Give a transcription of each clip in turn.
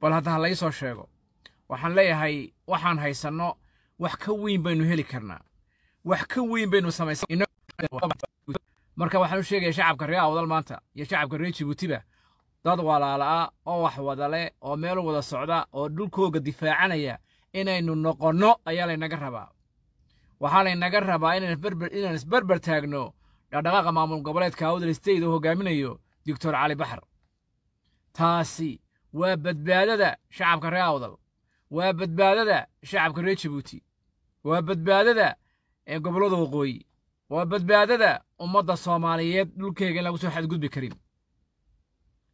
bal hadda ha laysoo sheego waxaan leeyahay waxaan haysanno wax ka weyn baynu heli karnaa wax ka weyn baynu samaymarka waxaan u sheegaya shacabka reer awdal maanta iyo shacabka reer jibuutiba dad walaalaa ah, oo wax wada leh oo meel wada socda oo dhulkooga difaacanaya inaynu noqonno ayaa laynaga rabaa waxaa laynaga rabaa inaan isberber taagno dhadhaqaaqa maamul goboleedka awdal state oo hogaaminayo doctor cali baxar taasi waa badbaadada shacabka reer awdal waa badbaadada shacabka reer jabuuti waa badbaadada ee gobollada waqooyi waa badbaadada ummadda soomaaliyeed dhulkeyga in lagu soo xadgudbi karin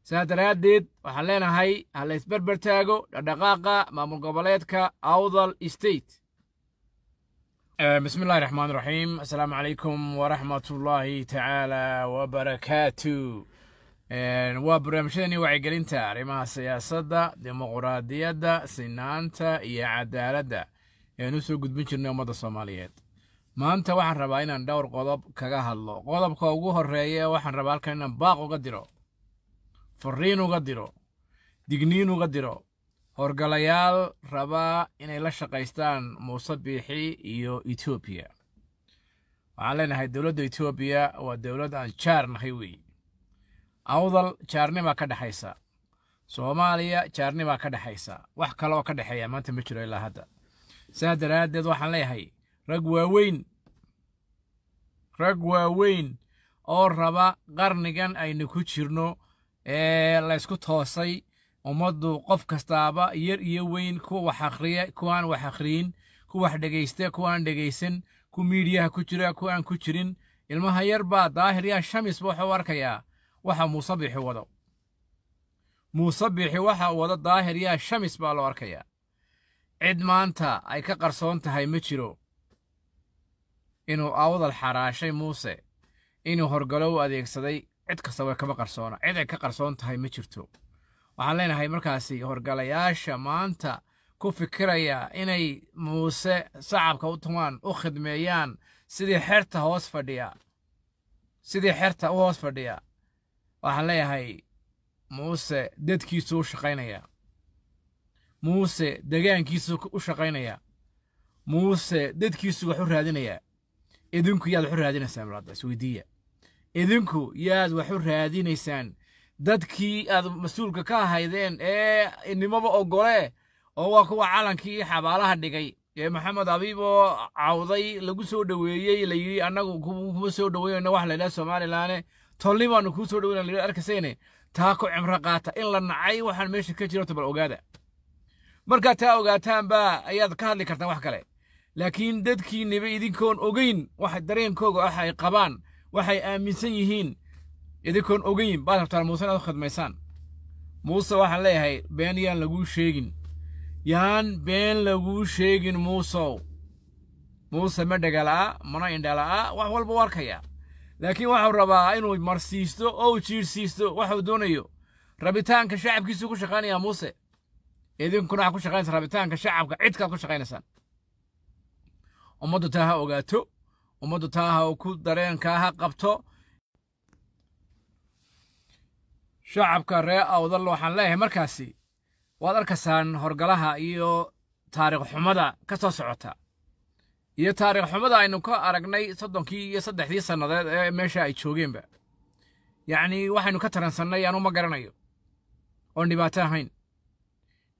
saas daraaddeed waxaan leenahay ha la isberber taago dhadhaqaaqa maamul goboleedka awdal state bismi illahi raxmaan raxiim asalaamu calaykum waraxmatullaahi tacaala wabarakaatu waa barnaamijyadani wacyigelinta arrimaha siyaasadda dimuquraadiyadda sinaanta iyo cadaaladda eaan u soo gudbin jirnay ummadda soomaaliyeed maanta waxaan rabaa inaan dhowr qodob kaga hadlo qodobka ugu horeeya waxaan rabaa halkan inaan baaq uga diro fariin uga diro digniin uga diro howrgalayaal rabaa inay la shaqaystaan muuse biixi iyo etoobiya waxaan leenahay dowladda etoobiya waa dowlad aan jaar nahay weeye awdal jaarnimaa ka dhexaysa soomaaliya jaarnimaa ka dhexaysa wax kale oo ka dhexeeya maanta ma jiro ilaa hadda saas daraaddeed waxaan leeyahay rag waaweyn rag waaweyn oo raba qarnigan aynu ku jirno ee laysku toosay ummaddu qof kastaaba yar iyo weyn kuwa wax akhriya kuwaan wax akhriyin ku wax dhegaysta aan dhegaysan ku miidiyaha ku jira ku aan ku jirin ilmaha yar baa daahir yaa shamisba ba wuxuu arkayaa waxa bixi wado muusabixi waxa wado daahir yaa shamis baa loo arkayaa cid maanta ay ka qarsoon tahay ma jiro inuu awdal xaraashay muuse inuu horgalo u adeegsaday cid kastaba kama qarsoona cid ay ka qarsoon tahay ma jirto waxaan leenahay markaasi horgalayaasha maanta ku fikiraya inay muuse sacabka u tumaan u khidmeeyaan sidii xerta hoos fadhiya sidii xerta u hoos fadhiya waxaan leeyahay muuse dadkiisu u shaqaynaya muuse degaankiisu u shaqaynaya muuse dadkiisu waxu raadinayaa idinku yaad waxu u raadinaysaan walaad idinku yaad waxu raadinaysaan dadkii aad mas-uulka ka ahaydeen ee inimaba ogolee oo waa kuwa calankii xabaalaha dhigay ee maxamed abiib oo cawday lagu soo dhoweeyey layidhi annagu kuma soo dhoweynayna wax laydhaha somalilaane tolli baanu kuu soo dhaweyna laydhi arkasayne taa ku cimro qaata in la nacay waxaan meesha ka jiro bal ogaada markaad taa ogaataan baa ayaad ka hadli kartaan wax kale laakiin dadkiiniba idinkoon ogeyn wax dareenkooga ah ay qabaan waxay aaminsan yihiin idinkoon ogeyn baad rabtaan muuse inaad u khidmaysaan muuse waxaan leeyahay been yaan laguu sheegin yaan been laguu sheegin muusow muuse ma dhegala'a mana indhala'a wax walba u arkayaa laakiin waxuu rabaa inuu marsiisto oo uu jiirsiisto waxuu doonayo rabitaanka shacabkiisuu ku shaqaynayaa muuse idinkuna waxaad ku shaqaynaysaa rabitaanka shacabka cidkaad ku shaqaynaysaan ummaddu taa ha ogaato ummaddu taa ha ku dareenkaa ha qabto shacabka ree awdal waxaan leeyahay markaasi waad arkaysaan horgalaha iyo taariikh xumada ka soo socota iyo taariikh xumada aynu ka aragnay soddonkii iyo saddexdii sannadeed ee meesha ay joogeenba yacnii waxaynu ka taransannay anuu ma garanayo oon dhibaato ahayn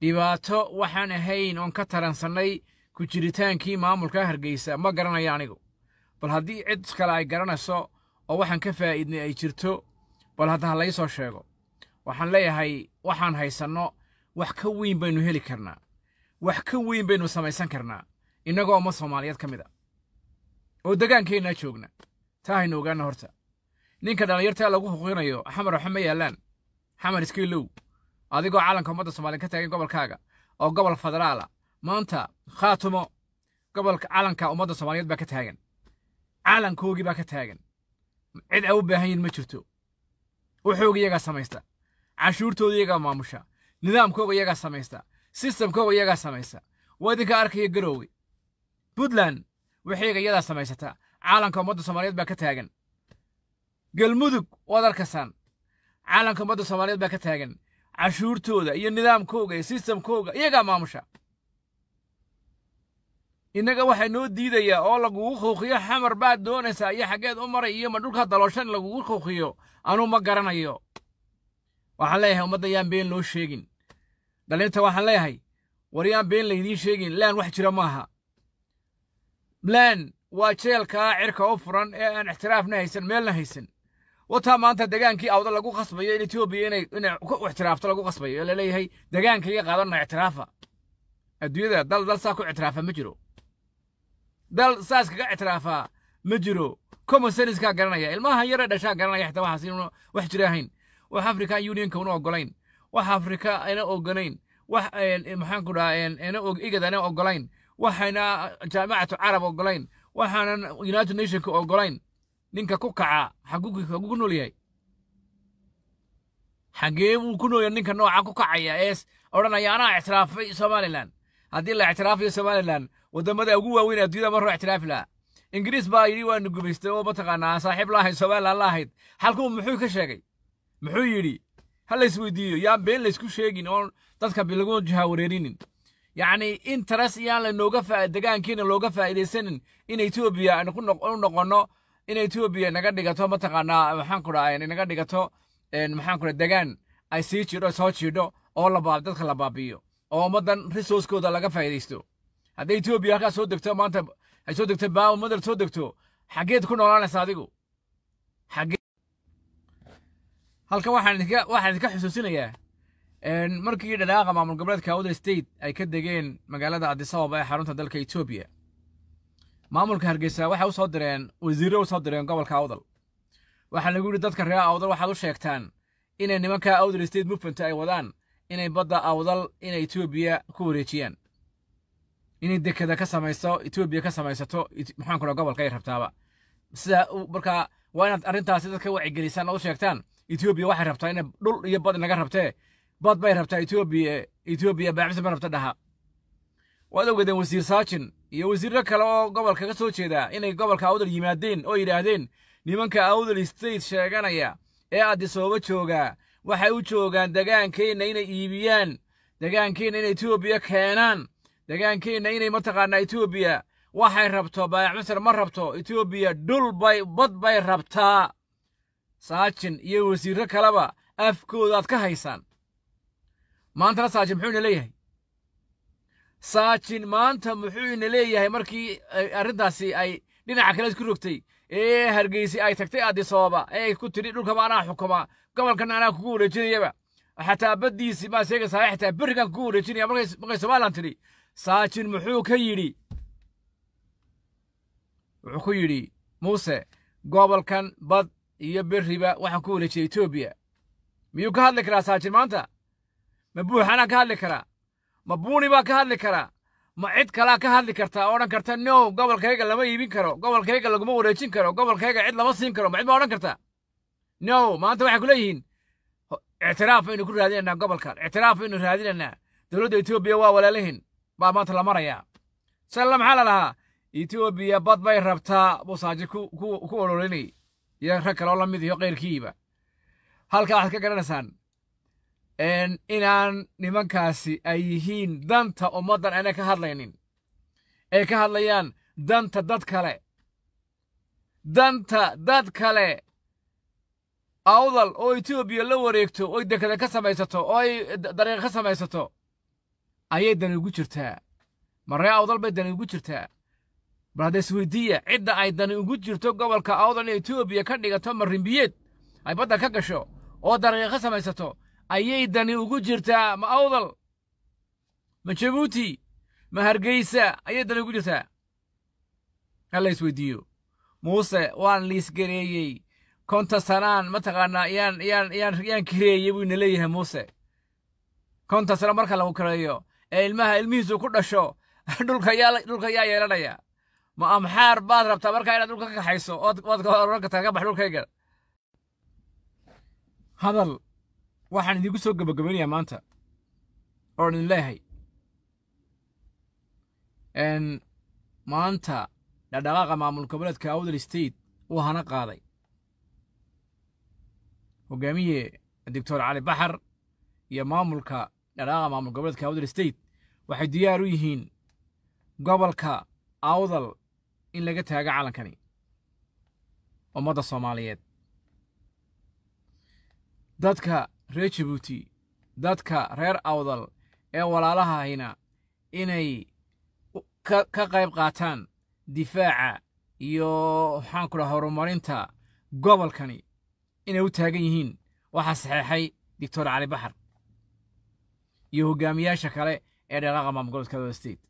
dhibaato waxaan ahayn oon ka taransannay ku jiritaankii maamulka hargeysa ma garanayo anigu bal haddii cid kale ay garanayso oo waxaan ka faa'iidnay ay jirto bal hadda ha lai soo sheego waxaan leeyahay waxaan haysanno wax ka weyn baynu heli karnaa wax ka weyn baynu samaysan karnaa innagoo ma soomaaliyeed ka mid a ah. oo degaankeennaa joogna taa haynu ogaana horta ninka dhallinyartaa lagu huqinayo xamar waxa ma yaallaan xamar iskiilow adigoo calanka ummadda soomaaliya ka taagay gobolkaaga oo gobol federaal maanta khaatumo gobolka calanka ummadda soomaaliyeed baa ka taagan calankoogii baa ka taagan cid a u baahan yihin ma jirto wuxooga iyagaa samaysta canshuurtooda iyagaa maamusha nidaamkooga iyagaa samaysta sistamkooga iyagaa samaysta waa idinka arkaya garoowe puntland waxay iyadaa samaysata caalamka ummadda soomaaliyeed baa ka taagan galmudug wadarkasan caalamka ummadda soomaaliyeed baa ka taagan cashuurtooda iyo nidaamkooga iyo sistamkooga iyagaa maamusha innaga waxaa noo diidayaa oo lagugu khuuqiyo xamar baad doonaysaa iyo xaggeed u maray iyo ma dhulkaa dalooshan lagugu khuuqiyo anuu ma garanayo waxaan leeyahay ummadda yaan been loo sheegin dhalinta waxaan leeyahay war yaan been laydiin sheegin laan wax jira maaha bland waa jeelkaa cirka u furan ee aan ixtiraafna haysan meelna haysan wataa maanta degaankii awda lagu qasbayo in etoobiya inay ixtiraafto lagu qasbayo ee laleeyahay degaanka iga qaadanna ixtiraafa adduunyada dal dal saa ku ictiraafa ma jiro dal saas kaga ictiraafaa ma jiro commonsenskaa garanaya ilmahan yaree dhashaa garanaya xitaa waxaas inuuna wax jira ahayn wax african unionka una ogolayn wax afrika ina ogolayn wax eh, maxaanku dhahaa eh, eh, igad ana ogolayn waxayna jaamacatu carab ogolayn waxaanan united nationka ogolayn ninka ku kaca xagu ku nool yahay xagee buu ku nooya ninka nooca ku kacaya ee odhanaya anaa ictiraafay somalilan haddii la ictiraafayo somalilan waddamada ugu waaweyn adduunyada marro ictiraafi lahaa ingiriis baa yidhi waana gumaystay oo mataqaanaa saaxiib la ahayd somalilan la halkuu muxuu ka sheegay muxuu yidhi ha laysweydiiyo yaa been laysku sheegin oo dadka bilagu jaha wareerinin yacni in taras iyaan lanooga looga faa'idaysanin in etoobiya u noqonno in etoobiya naga dhigato mataqaanaa maxaanku naga dhigato maxaanku degaan ay sii jidho soo jiidho oo dadka la baabiyo oo ummaddan risourskooda laga faa'idaysto hadday etoobiya halkaa soo degto maanta ay soo degto baa ummaddan soo degto xaggeed ku noolaanaysa adigu halkan waxaan idinka xusuusinayaa markii dhadhaaqa maamul goboleedka outer state ay ka degeen magaalada adisababa ee xarunta dalka etoobiya maamulka hargeysa waxay usoo direen wasiirro usoo direen gobolka awdal waxaa lagu yidhi dadka reer awdal waxaad u sheegtaan inay nimanka outer state mufanta ay wadaan inay badda awdal inay etoobiya ku wareejiyaan inay dekeda ka samayso etoobiya ka samaysato maxaan gobolka gobolkaay rabtaaba sida markaa waa inaad arrintaasi dadka wacyigelisaan oo u sheegtaan etoobiya waxay rabtaa inay dhul iyo bad naga rabtee bad bay rabtaa etoobiya etoobiya baaxisa ba rabta dhaha waad ogeedeen wasiir saajin iyo wasiirro kale oo gobolka ka soo jeeda inay gobolka awdal yimaadeen oo yidhaahdeen nimanka awdal state sheeganaya ee addisooba joogaa waxay u joogaan degaankeenna inay iibiyaan degaankeenna inay etoobiya keenaan degaankeenna inay mataqaanaa etoobiya waxay rabto baayac masar ma rabto etoobiya dhul bay bad bay rabtaa saajin iyo wasiirro kaleba afkoodaad ka haysaan maantana saajin muxuu ina leeyahay saajin maanta muxuu ina leeyahay markii arrintaasi ay dhinaca kale isku rogtay ee hargeysi ay tagtay addisababa ee ku tidhi dhulkaba anaa xukuma gobolkana anaa kugu wareejinayaba xataa baddiisi maa sheegaysaa xataa berrigan kugu wareejinaya markay somalilan tidhi saajin muxuu ka yidhi wuxuu ku yidhi muuse gobolkan bad iyo berriba waxaan ku wareejiyay etoobiya miyuu ka hadli karaa saajin maanta ma buuxanaan ka hadli karaa ma buuni baan ka hadli karaa ma cid kalaa ka hadli kartaa odhan karta no gobolkayga lama iibin karo gobolkayga laguma wareejin karo gobolkayga cid lama siin karo ma cid ma odhan kartaa no maanta waxay ku leeyihiin ictiraaf baynu ku raadinaynaa gobolkan ictiraaf baynu raadinaynaa dowladda etoobiya waa walaalahin baa maanta la marayaa salla maxaa la lahaa etoobiya bad bay rabtaa buu saaji ku ololinay iyo rag kale oo la mid ah, iyo keyrkiiba halkaa waxaad ka garanaysaan inaan nimankaasi ay yihiin danta ummaddan aanan ka hadlaynin ay ka hadlayaan danta dad kale danta dad kale awdal oo etoobiya la wareegto oy dekada ka samaysato oo ay dariiqa ka samaysato ayay dani ugu jirtaa maree awdal bay dani ugu jirtaa bal hadda sweydiya cidda ay dani ugu jirto gobolka awdal in etoobiya ka dhigato marimbiyeed ay badda ka gasho oo dariiqa ka samaysato ayay dani ugu jirtaa ma awdal ma jabuuti ma hargeysa ayay dani ugu jirtaa hala isweydiiyo muuse waan liisgareeyey konta sanaan mataqaanaa yaan yaan yaan yaan kireeyey buu ina leeyahay muuse konta sano marka lagu kareeyo ee ilmaha ilmihiisu ku dhasho dhulka yaa dhulka yaa yeelanaya ma amxaar baad rabtaa markaa inaad dhulka ka kaxayso ood ood oran kartaa ka bax dhulkayga hadal waxaan idinku soo gabagabeynayaa maanta oo idin leeyahay maanta dhadhaqaaqa maamul goboleedka awdal state uu hana qaaday hogaamiye doctor cali baxar iyo maamulka dhadhaqaaqa maamul goboleedka awdal state waxay diyaar u yihiin gobolka awdal in laga taago calankani ummadda soomaaliyeed dadka reer jabuuti dadka reer awdal ee walaalahahayna inay ka qayb qaataan difaaca iyo waxaan ku dhaha horumarinta gobolkani inay u taagan yihiin waxaa saxeexay doctor cali baxar iyo hogaamiyaasha kale ee dhaqaaqa maamulgoboleedka wada state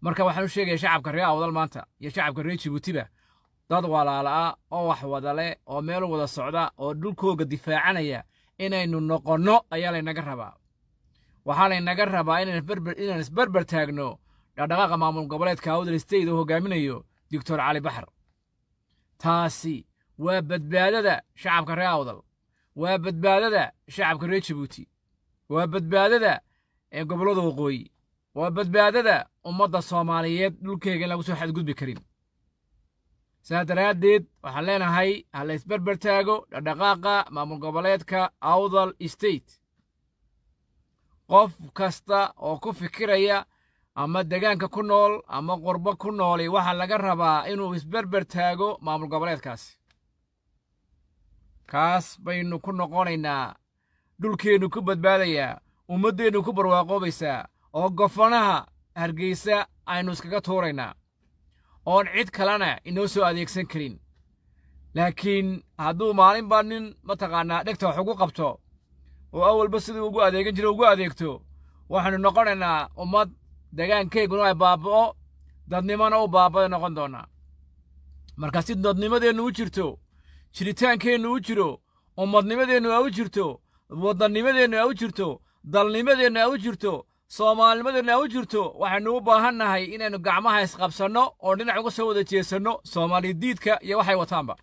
marka waxaan u sheegayaa shacabka reer awdal maanta iyo shacabka reer jabuutiba dad walaala ah oo wax wada leh oo meel wada socda oo dhulkooga difaacanaya inaynu noqonno ayaa laynaga rabaa waxaa laynaga rabaa inaan isberber taagno dhaqdhaqaaqa maamul goboleedka awdal state uu hogaaminayo doctor cali baxar taasi waa badbaadada shacabka reer awdal waa badbaadada shacabka reer jabuuti waa badbaadada gobollada waqooyi waa badbaadada ummadda soomaaliyeed dhulkeega in lagu soo xadgudbi karin saa daraaddeed waxaan leenahay ha la isberber taago dhadhaqaaqa maamul goboleedka awdal state qof kasta oo ku fikiraya ama degaanka ku nool ama qurbo ku nooli waxaa laga rabaa inuu isberber taago maamul goboleedkaasi kaas baynu ku noqonaynaa dhulkeennu ku badbaadayaa ummaddeennu ku barwaaqoobaysaa oo gofanaha hargeysa aynu iskaga tuuraynaa oon cid kalena inoo soo adeegsan karin laakiin hadduu maalinba nin mataqaanaa dhegta wax ugu qabto oo awalba siduu ugu adeegan jiro ugu adeegto waxaannu noqonaynaa ummad degaankayguna ay baaba'o dadnimona u baaba'ay noqon doonnaa marka si dadnimadeennu u jirto jiritaankeennu u jiro ummadnimadeennu a u jirto waddannimadeennu a u jirto dalnimadeennu a u jirto soomaalinimadiina u jirto waxaynu u baahan nahay inaynu gacmaha isqabsanno oo dhinac uga soo wada jeesanno soomaali diidka iyo waxay wataanba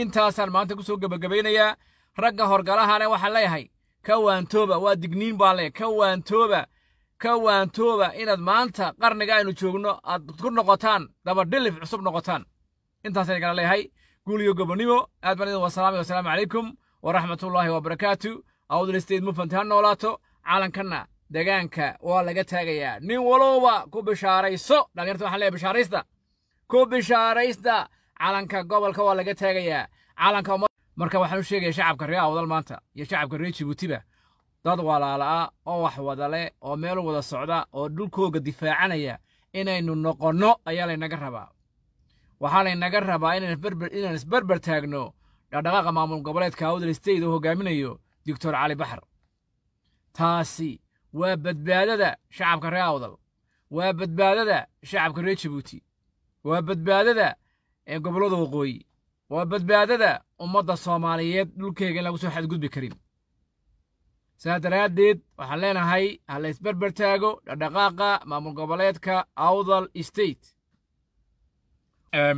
intaasaan maanta ku soo gebagabaynayaa ragga horgalahana waxaan leeyahay ka waantooba waa digniin baan leeyahay ka waantooba ka waantooba inaad maanta qarniga aynu joogno aad ku noqotaan dabadhilif cusub noqotaan intaasaan igala leeyahay guuliyo gobonimo aad baan idin wasalaamay wasalaamu calaykum waraxmatullaahi wabarakaatu awdal mufanti ha noolaato caalankana degaanka waa laga taagayaa nin walowba ku bishaarayso dhalinyarta waxaa leeyahay bishaaraysta ku bishaaraysta calanka gobolka waa laga taagayaa calanka marka waxaan u sheegaya shacabka reer awdal maanta iyo shacabka reer jibuutiba dad walaala'a ah oo wax wada leh oo meel wada socda oo dhulkooga difaacanaya inaynu noqonno ayaa laynaga rabaa waxaa laynaga rabaa inaan isberber taagno dhaqdhaqaaqa maamul goboleedka awdal state oo hogaaminayo doctor cali baxar taasi waa badbaadada shacabka reer awdal waa badbaadada shacabka reer jabuuti waa badbaadada ee gobollada waqooyi waa badbaadada ummadda soomaaliyeed dhulkeega in lagu soo xadgudbi karin saa daraaddeed waxaan leenahay ha la isberber taago dhadhaqaaqa maamul goboleedka awdal state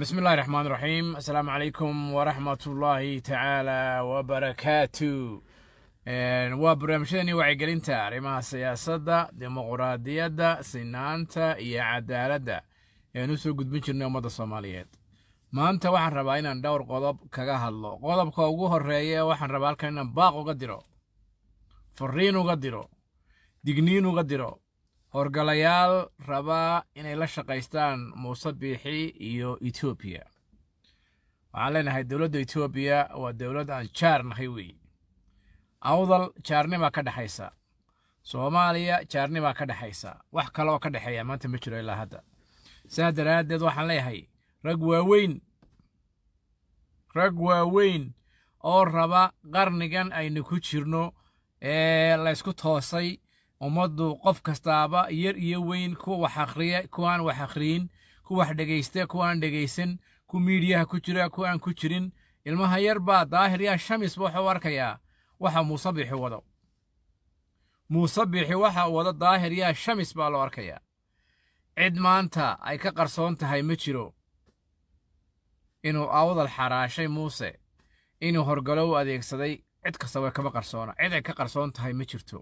bismi illahi raxmaan raxiim asalaamu calaykum waraxmatullaahi tacaala wabarakaatu waa barnaamijyadani wacyigelinta arrimaha siyaasadda dimuquraadiyadda sinaanta iyo cadaaladda eaan u soo gudbin jirnay ummadda soomaaliyeed maanta waxaan rabaa inaan dhowr qodob kaga hadlo qodobka ugu horreeya waxaan rabaa halkan inaan baaq uga diro fariin uga diro digniin uga diro howrgalayaal rabaa inay la shaqaystaan muuse biixi iyo etoobiya waxaan leenahay dowladda etoobiya waa dowlad aan jaar nahay weeye awdal jaarnimaa ka dhexaysa soomaaliya jaarnimaa ka dhexaysa wax kale oo ka dhexeeya maanta ma jiro ilaa hadda saas daraaddeed waxaan leeyahay rag waaweyn rag waaweyn oo raba qarnigan aynu ku jirno ee laysku toosay ummaddu qof kastaaba yar iyo weyn kuwa wax akhriya kuwaan wax akhriyin ku wax dhegaysta aan dhegaysan ku miidiyaha ku jira ku aan ku jirin ilmaha yar baa daahir yaa shamisba ba wuxuu arkayaa waxa bixi wado muusabixi waxa wado daahir yaa shamis baa loo arkayaa cid maanta ay ka qarsoon tahay ma jiro inuu awdal xaraashay muuse inuu horgalo u adeegsaday cid kastaba kama qarsoona cid ay ka qarsoon tahay ma jirto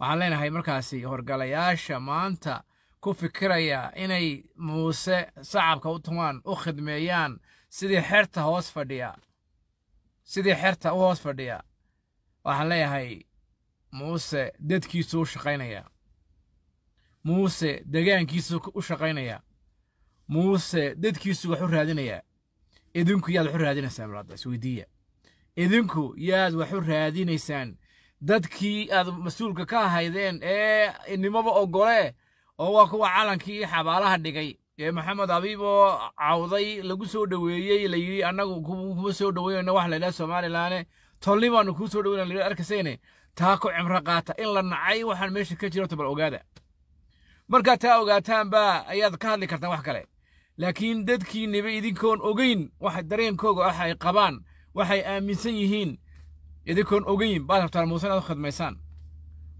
waxaan leenahay markaasi horgalayaasha maanta ku fikiraya inay muuse sacabka u tumaan u khidmeeyaan sidii xerta hoos fadhiya sidii xerta u hoos fadhiya waxaan leeyahay muuse dadkiisu u shaqaynaya muuse degaankiisu u shaqaynaya muuse dadkiisu waxu raadinayaa idinku yaad waxu u raadinaysaan isweydiiya idinku yaad waxu raadinaysaan dadkii aad mas-uulka ka ahaydeen ee inimaba ogolee oo waa kuwa calankii xabaalaha dhigay ee maxamed abiib oo cawday lagu soo dhoweeyey layidhi annagu kuma soo dhoweynayna wax laydhaha somalilaane tolli baanu kuu soo dhaweyna laydha taa ku cimro qaata in la nacay waxaan meesha ka jiro bal ogaada markaad taa ogaataanbaa ayaad ka hadli kartaan wax kale laakiin dadkiinniba idinkoon ogeyn wax dareenkooga ah ay qabaan waxay aaminsan yihiin idinkoon ogeyn baad rabtaan muuse inaad u khidmaysaan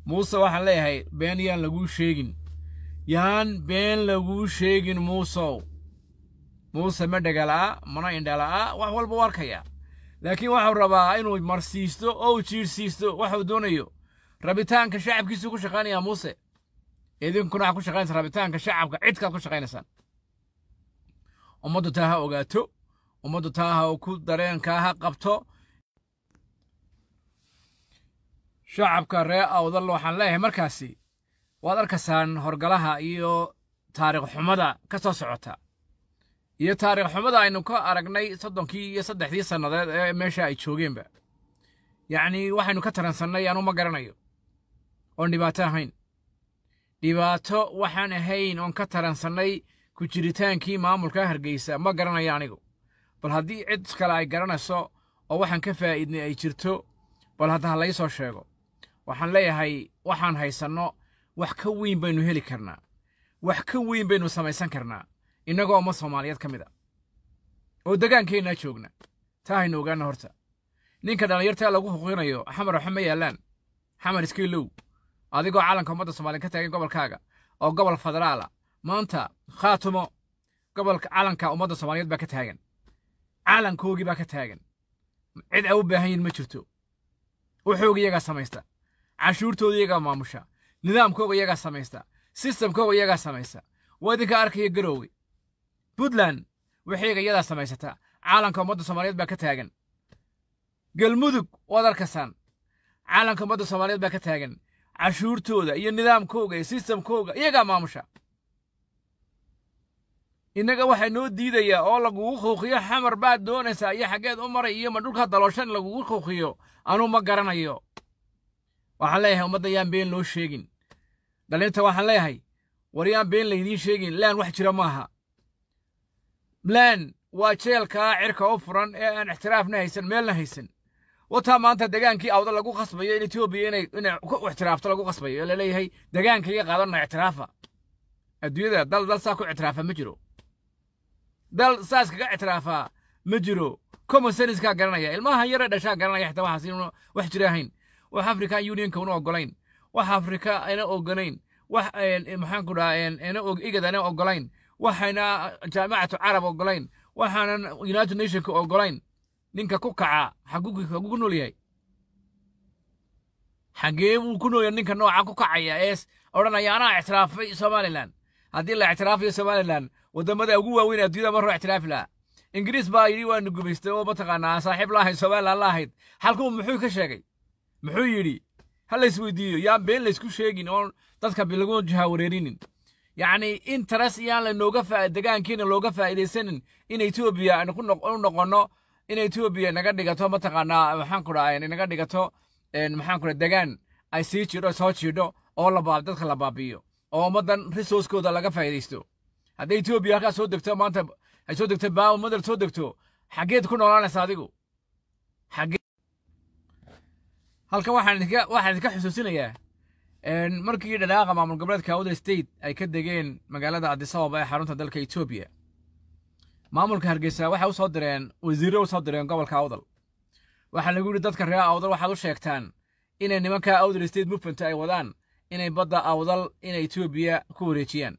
muuse waxaan leeyahay been yaan laguu sheegin yaan been laguu sheegin muusow muuse ma dhegala'a mana indhala'a wax walba u arkayaa laakiin waxuu rabaa inuu marsiisto oo uu jiirsiisto waxuu doonayo rabitaanka shacabkiisuu ku shaqaynayaa muuse idinkuna waxaad ku shaqaynaysaa rabitaanka shacabka cidkaad ku shaqaynaysaan ummaddu taa ha ogaato ummaddu taa ha ku dareenkaa ha qabto shacabka ree awdal waxaan leeyahay markaasi waad arkaysaan horgalaha iyo taariikh xumada ka soo socota iyo taariikh xumada aynu ka aragnay soddonkii iyo saddexdii sannadeed ee meesha ay joogeenba yacnii waxaynu ka taransannay anuu ma garanayo oon dhibaato ahayn dhibaato waxaan ahayn oon ka taransannay ku jiritaankii maamulka hargeysa ma garanayo anigu bal haddii cid kale ay garanayso oo waxaan ka faa'iidnay ay jirto bal hadda ha lai soo sheego waxaan leeyahay waxaan haysanno wax ka weyn baynu heli karnaa wax ka weyn baynu samaysan karnaa innagoo uma soomaaliyeed ka mid a oo degaankeennaa joogna taa haynu ogaana horta ninka dhallinyartaa lagu huqinayo xamar waxa ma yaallaan xamar iskiilow adigoo calanka ummadda soomaaliya ka taagay gobolkaaga oo gobol federaal ah maanta khaatumo gobolka calanka ummadda soomaaliyeed baa ka taagan calankoogii baa ka taagan cid ay u baahan yihin ma jirto wuxooga iyagaa samaysta cashuurtooda iyagaa maamusha nidaamkooga iyagaa samaysta sistamkooga iyagaa samaysta waa idinka arkaya garowge puntland waxay iyadaa samaysata caalamka ummadda soomaaliyeed baa ka taagan galmudug wadarkasan caalamka ummadda soomaaliyeed baa ka taagan cashuurtooda iyo nidaamkooga iyo sistamkooga iyagaa maamusha innaga waxaa noo diidayaa oo lagugu quuqiyo xamar baad doonaysaa iyo xaggeed u maray iyo ma dhulkaa dalooshan lagugu quuqiyo anuu ma garanayo waxaan leeyahay ummadda yaan been loo sheegin dhallinta waxaan leeyahay war yaan been laydiin sheegin laan wax jira maaha bland waa jeelkaa cirka u furan ee aan ixtiraafna haysan meelna haysan wataa maanta degaankii awda lagu qasbayo in etoobiya inay u ixtiraafto lagu qasbayo ee laleeyahay degaanka iga qaadanna ixtiraafa adduunyada dal dal saa ku ictiraafa ma jiro dal saas kaga ictiraafaa ma jiro common garanaya ilmahan yare dhashaa garanaya xitaa waxaas inuuna wax jira ahayn wax african unionka una ogolayn wax afrika ina ogolayn wax eh, maxaanku dhahaa eh, eh, igad ina ogolayn waxayna jaamacatu carab ogolayn waxaanan united nationka ogolayn ninka ku kaca xagu ku nool yahay xagee buu ku noolyahay ninka nooca ku kacaya ee odhanaya anaa ictiraafay somalilan haddii la ictiraafayo somalilan waddamada ugu waaweyn adduunyada marro ictiraafi laha ingiriis baa yidhi waana gumaystay oo mataqaanaa saaxiib la ahayd somalilan la halkuu muxuu ka sheegay muxuu yidhi ha lays weydiiyo yaan been laysku sheegin oo dadka bilagu jaha wareerinin yacni interes taras iyaan lanooga degaankiina looga faa'idaysanin in etoobiya u noqonno in etoobiya naga dhigato mataqaanaa maxaanku naga dhigato maxaanku degaan ay sii jidho soo jiidho oo dadka la baabiyo oo ummaddan risourskooda laga faa'idaysto hadday etoobiya halkaa soo degto maanta ay soo degto baa ummaddan soo degto xaggeed ku noolaanaysa adigu halkan waxaan idinka xusuusinayaa markii dhadhaaqa maamul goboleedka awda state ay ka degeen magaalada adisababa ee xarunta dalka etoobiya maamulka hargeysa waxay usoo direen wasiirro usoo direen gobolka awdal waxaa lagu yidhi dadka reer awdal waxaad u sheegtaan inay nimanka awdal state movement ay wadaan inay badda awdal inay etoobiya ku wareejiyaan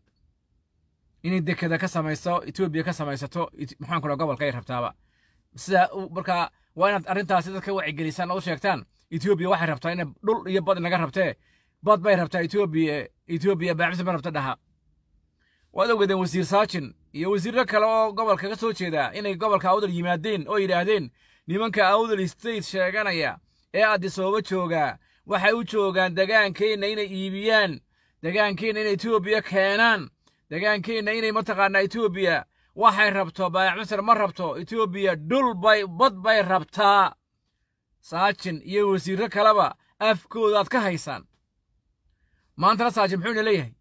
inay dekeda ka samayso etoobiya ka samaysato maxaan gobolka ay rabtaaba sida markaa waa inaad arrintaasi dadka wacyigelisaan oo u sheegtaan etoobiya waxay rabtaa inay dhul iyo bad inaga rabtee bad bay rabtaa etoobiya etoobiya baaxisa ba rabta dhaha waad ogeedeen wasiir saajin iyo wasiirro kale oo gobolka ka soo jeeda inay gobolka awdal yimaadeen oo yidhaahdeen nimanka awdal state sheeganaya ee addisooba joogaa waxay u joogaan degaankeenna inay iibiyaan degaankeenna inay etoobiya keenaan degaankeenna inay mataqaanaa etoobiya waxay rabto baayac masar ma rabto etoobiya dhul bay bad bay rabtaa saajin iyo wasiirro kaleba afkoodaad ka haysaan maantana saajin muxuu ina leeyahay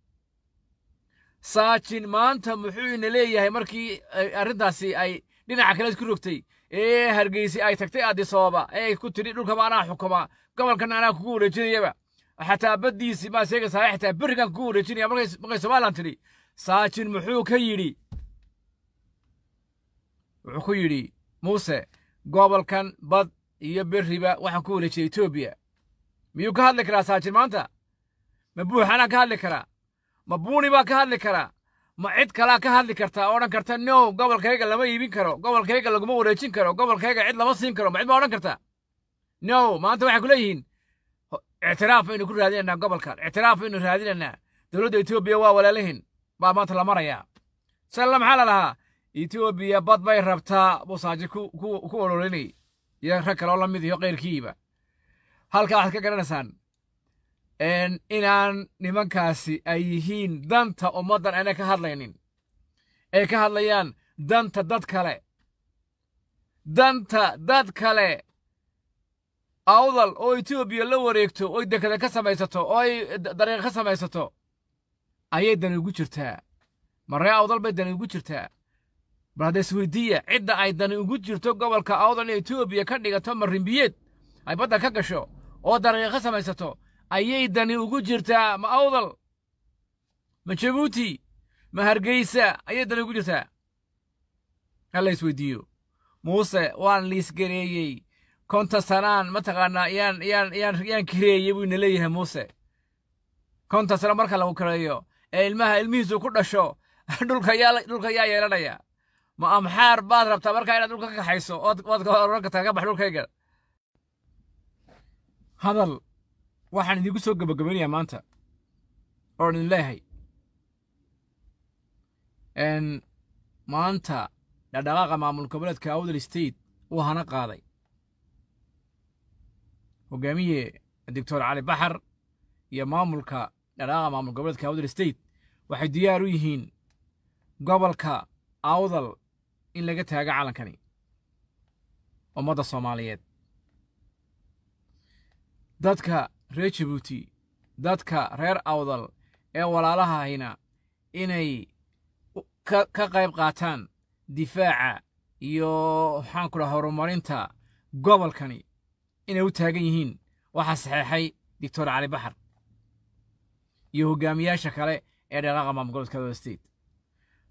saajin maanta muxuu ina leeyahay markii arrintaasi ay dhinaca kale ku rogtay ee hargeysi ay tagtay addis ababa ee ku tidhi dhulkaba anaa xukuma gobolkana anaa kugu wareejinayaba xataa baddiisii maa sheegaysaa xataa berrigan kugu wareejinaya markay somalilan tidhi saajin muxuu ka yidhi wuxuu ku yidhi muuse gobolkan bad iyo berriba waxaan ku wareejiyay etoobiya miyuu ka hadli karaa saajin maanta ma buuxanaan ka hadli karaa ma buuni baan ka hadli karaa ma cid kalaa ka hadli kartaa odhan karta no gobolkayga lama iibin karo gobolkayga laguma wareejin karo gobolkayga cid lama siin karo ma cid ma odhan kartaa no maanta waxay ku leeyihiin ictiraaf baynu ku raadinaynaa gobolkan ictiraaf baynu raadinaynaa dowladda etoobiya waa walaalahin baa maanta la marayaa salla maxaa la lahaa etoobiya bad bay rabtaa buu saaji ku ololinay iyo rag kale oo la mid iyo keyrkiiba halka waxaad ka garanaysaan inaan nimankaasi ay yihiin danta ummaddan ayna ka hadlaynin ay ka hadlayaan danta dad kale danta dad kale awdal oo etoobiya la wareegto oy dekada ka samaysato oo ay dariiqa ka samaysato ayay dani ugu jirtaa maree awdal bay dani ugu jirtaa bal hadda isweydiiya cidda ay dani ugu jirto gobolka awdal in etoobiya ka dhigato marimbiyeed ay badda ka gasho oo dariiqa ka samaysato ayay dani ugu jirtaa ma awdal ma jabuuti ma hargeysa ayay dani ugu jirtaa hala weydiiyo muuse waan liisgareeyey konta sanaan mataqaanaa yaan yaan yaan yaan kireeyey buu ina leeyahay muuse konta sano marka lagu kareeyo ee ilmaha ilmihiisu ku dhasho dhulka yaa dhulka yaa yeelanaya ma amxaar baad rabtaa markaa inaad dhulka ka kaxayso ood ood oran kartaa ka bax dhulkayga hadal waxaan idinku soo gabagabanayaa maanta oon idin leeyahay maanta dhadhaqaaqa maamul goboleedka awdal state uu hana qaaday hogaamiye doctor cali baxar iyo maamulka dhadhaqaaqa maamul goboleedka awdal state waxay diyaar u yihiin gobolka awdal in laga taago calankani ummadda soomaaliyeed dadka reer jabuuti dadka reer awdal ee walaalaha inay ka qayb qaataan difaaca iyo waxaan ku dhaha horumarinta gobolkani inay u taagan yihiin waxaa saxeexay doctor cali baxar iyo hogaamiyaasha kale ee dhaqaaqa maamulgoboleedka wada state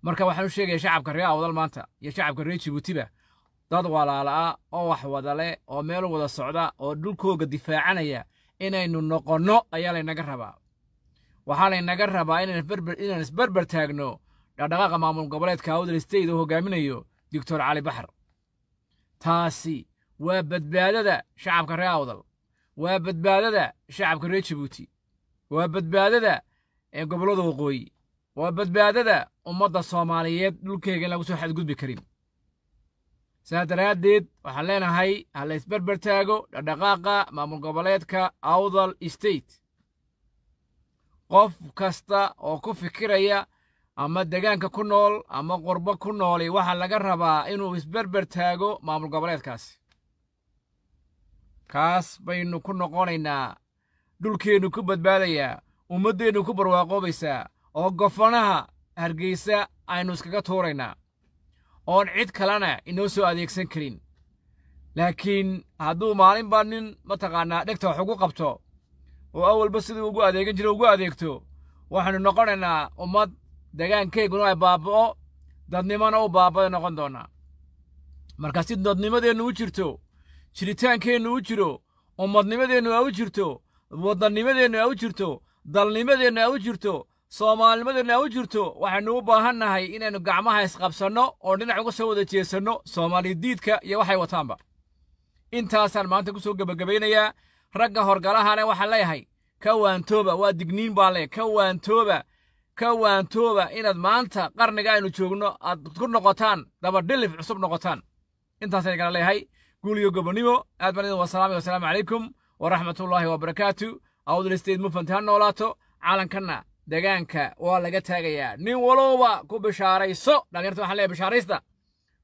marka waxaan u sheegayaa shacabka reer awdal maanta iyo shacabka reer jabuutiba dad walaala ah oo wax wada leh oo meel wada socda oo dhulkooga difaacanaya inaynu noqonno ayaa laynaga rabaa waxaa laynaga rabaa inaan isberber taagno dhaqdhaqaaqa maamul goboleedka awdal state uu hogaaminayo doctor cali baxar taasi waa badbaadada shacabka reer awdal waa badbaadada shacabka reer jabuuti waa badbaadada gobollada waqooyi waa badbaadada ummadda soomaaliyeed dhulkeega in lagu soo xadgudbi karin saa daraaddeed waxaan leenahay ha la isberber taago dhadhaqaaqa maamul goboleedka awdal state qof kasta oo ku fikiraya ama degaanka ku nool ama qurbo ku nooli waxaa laga rabaa inuu isberber taago maamul goboleedkaasi kaas baynu ku noqonaynaa dhulkeennu ku badbaadayaa ummaddeennu ku barwaaqoobaysaa oo gofanaha hargeysa aynu iskaga tuuraynaa oon cid kalena inoo soo adeegsan karin laakiin hadduu maalinba nin mataqaanaa dhegta wax ugu qabto oo awalba siduu ugu adeegan jiro ugu adeegto waxaannu noqonaynaa ummad degaankeyguna ay baaba'o dadnimona u baaba'ay noqon doonaa marka si dadnimadeennu u jirto jiritaankeennu u jiro ummadnimadeennu a u jirto waddannimadeennu a u jirto dalnimadeennu a u jirto soomaalinimoduna u jirto waxaynu u baahan nahay inaynu gacmaha isqabsanno oo dhinac uga soo wada jeesanno soomaaliya diidka iyo waxay wataanba intaasaan maanta ku soo gebagabaynayaa ragga horgalahale waxaan leeyahay ka waantooba waa digniin baan leeyahy ka waantooba ka waantooba inaad maanta qarniga aynu joogno aad ku noqotaan dabadhilif cusub noqotaan intaasaan igala leeyahay guuliyo gobonimo aad baan idin wasalaamay wasalaamu calaykum waraxmatullaahi wabarakaatu awdal istayd ha noolaato calankanna degaanka waa laga taagayaa nin walowba ku bishaarayso dhalinyarta waxaa leeyahay bishaaraysta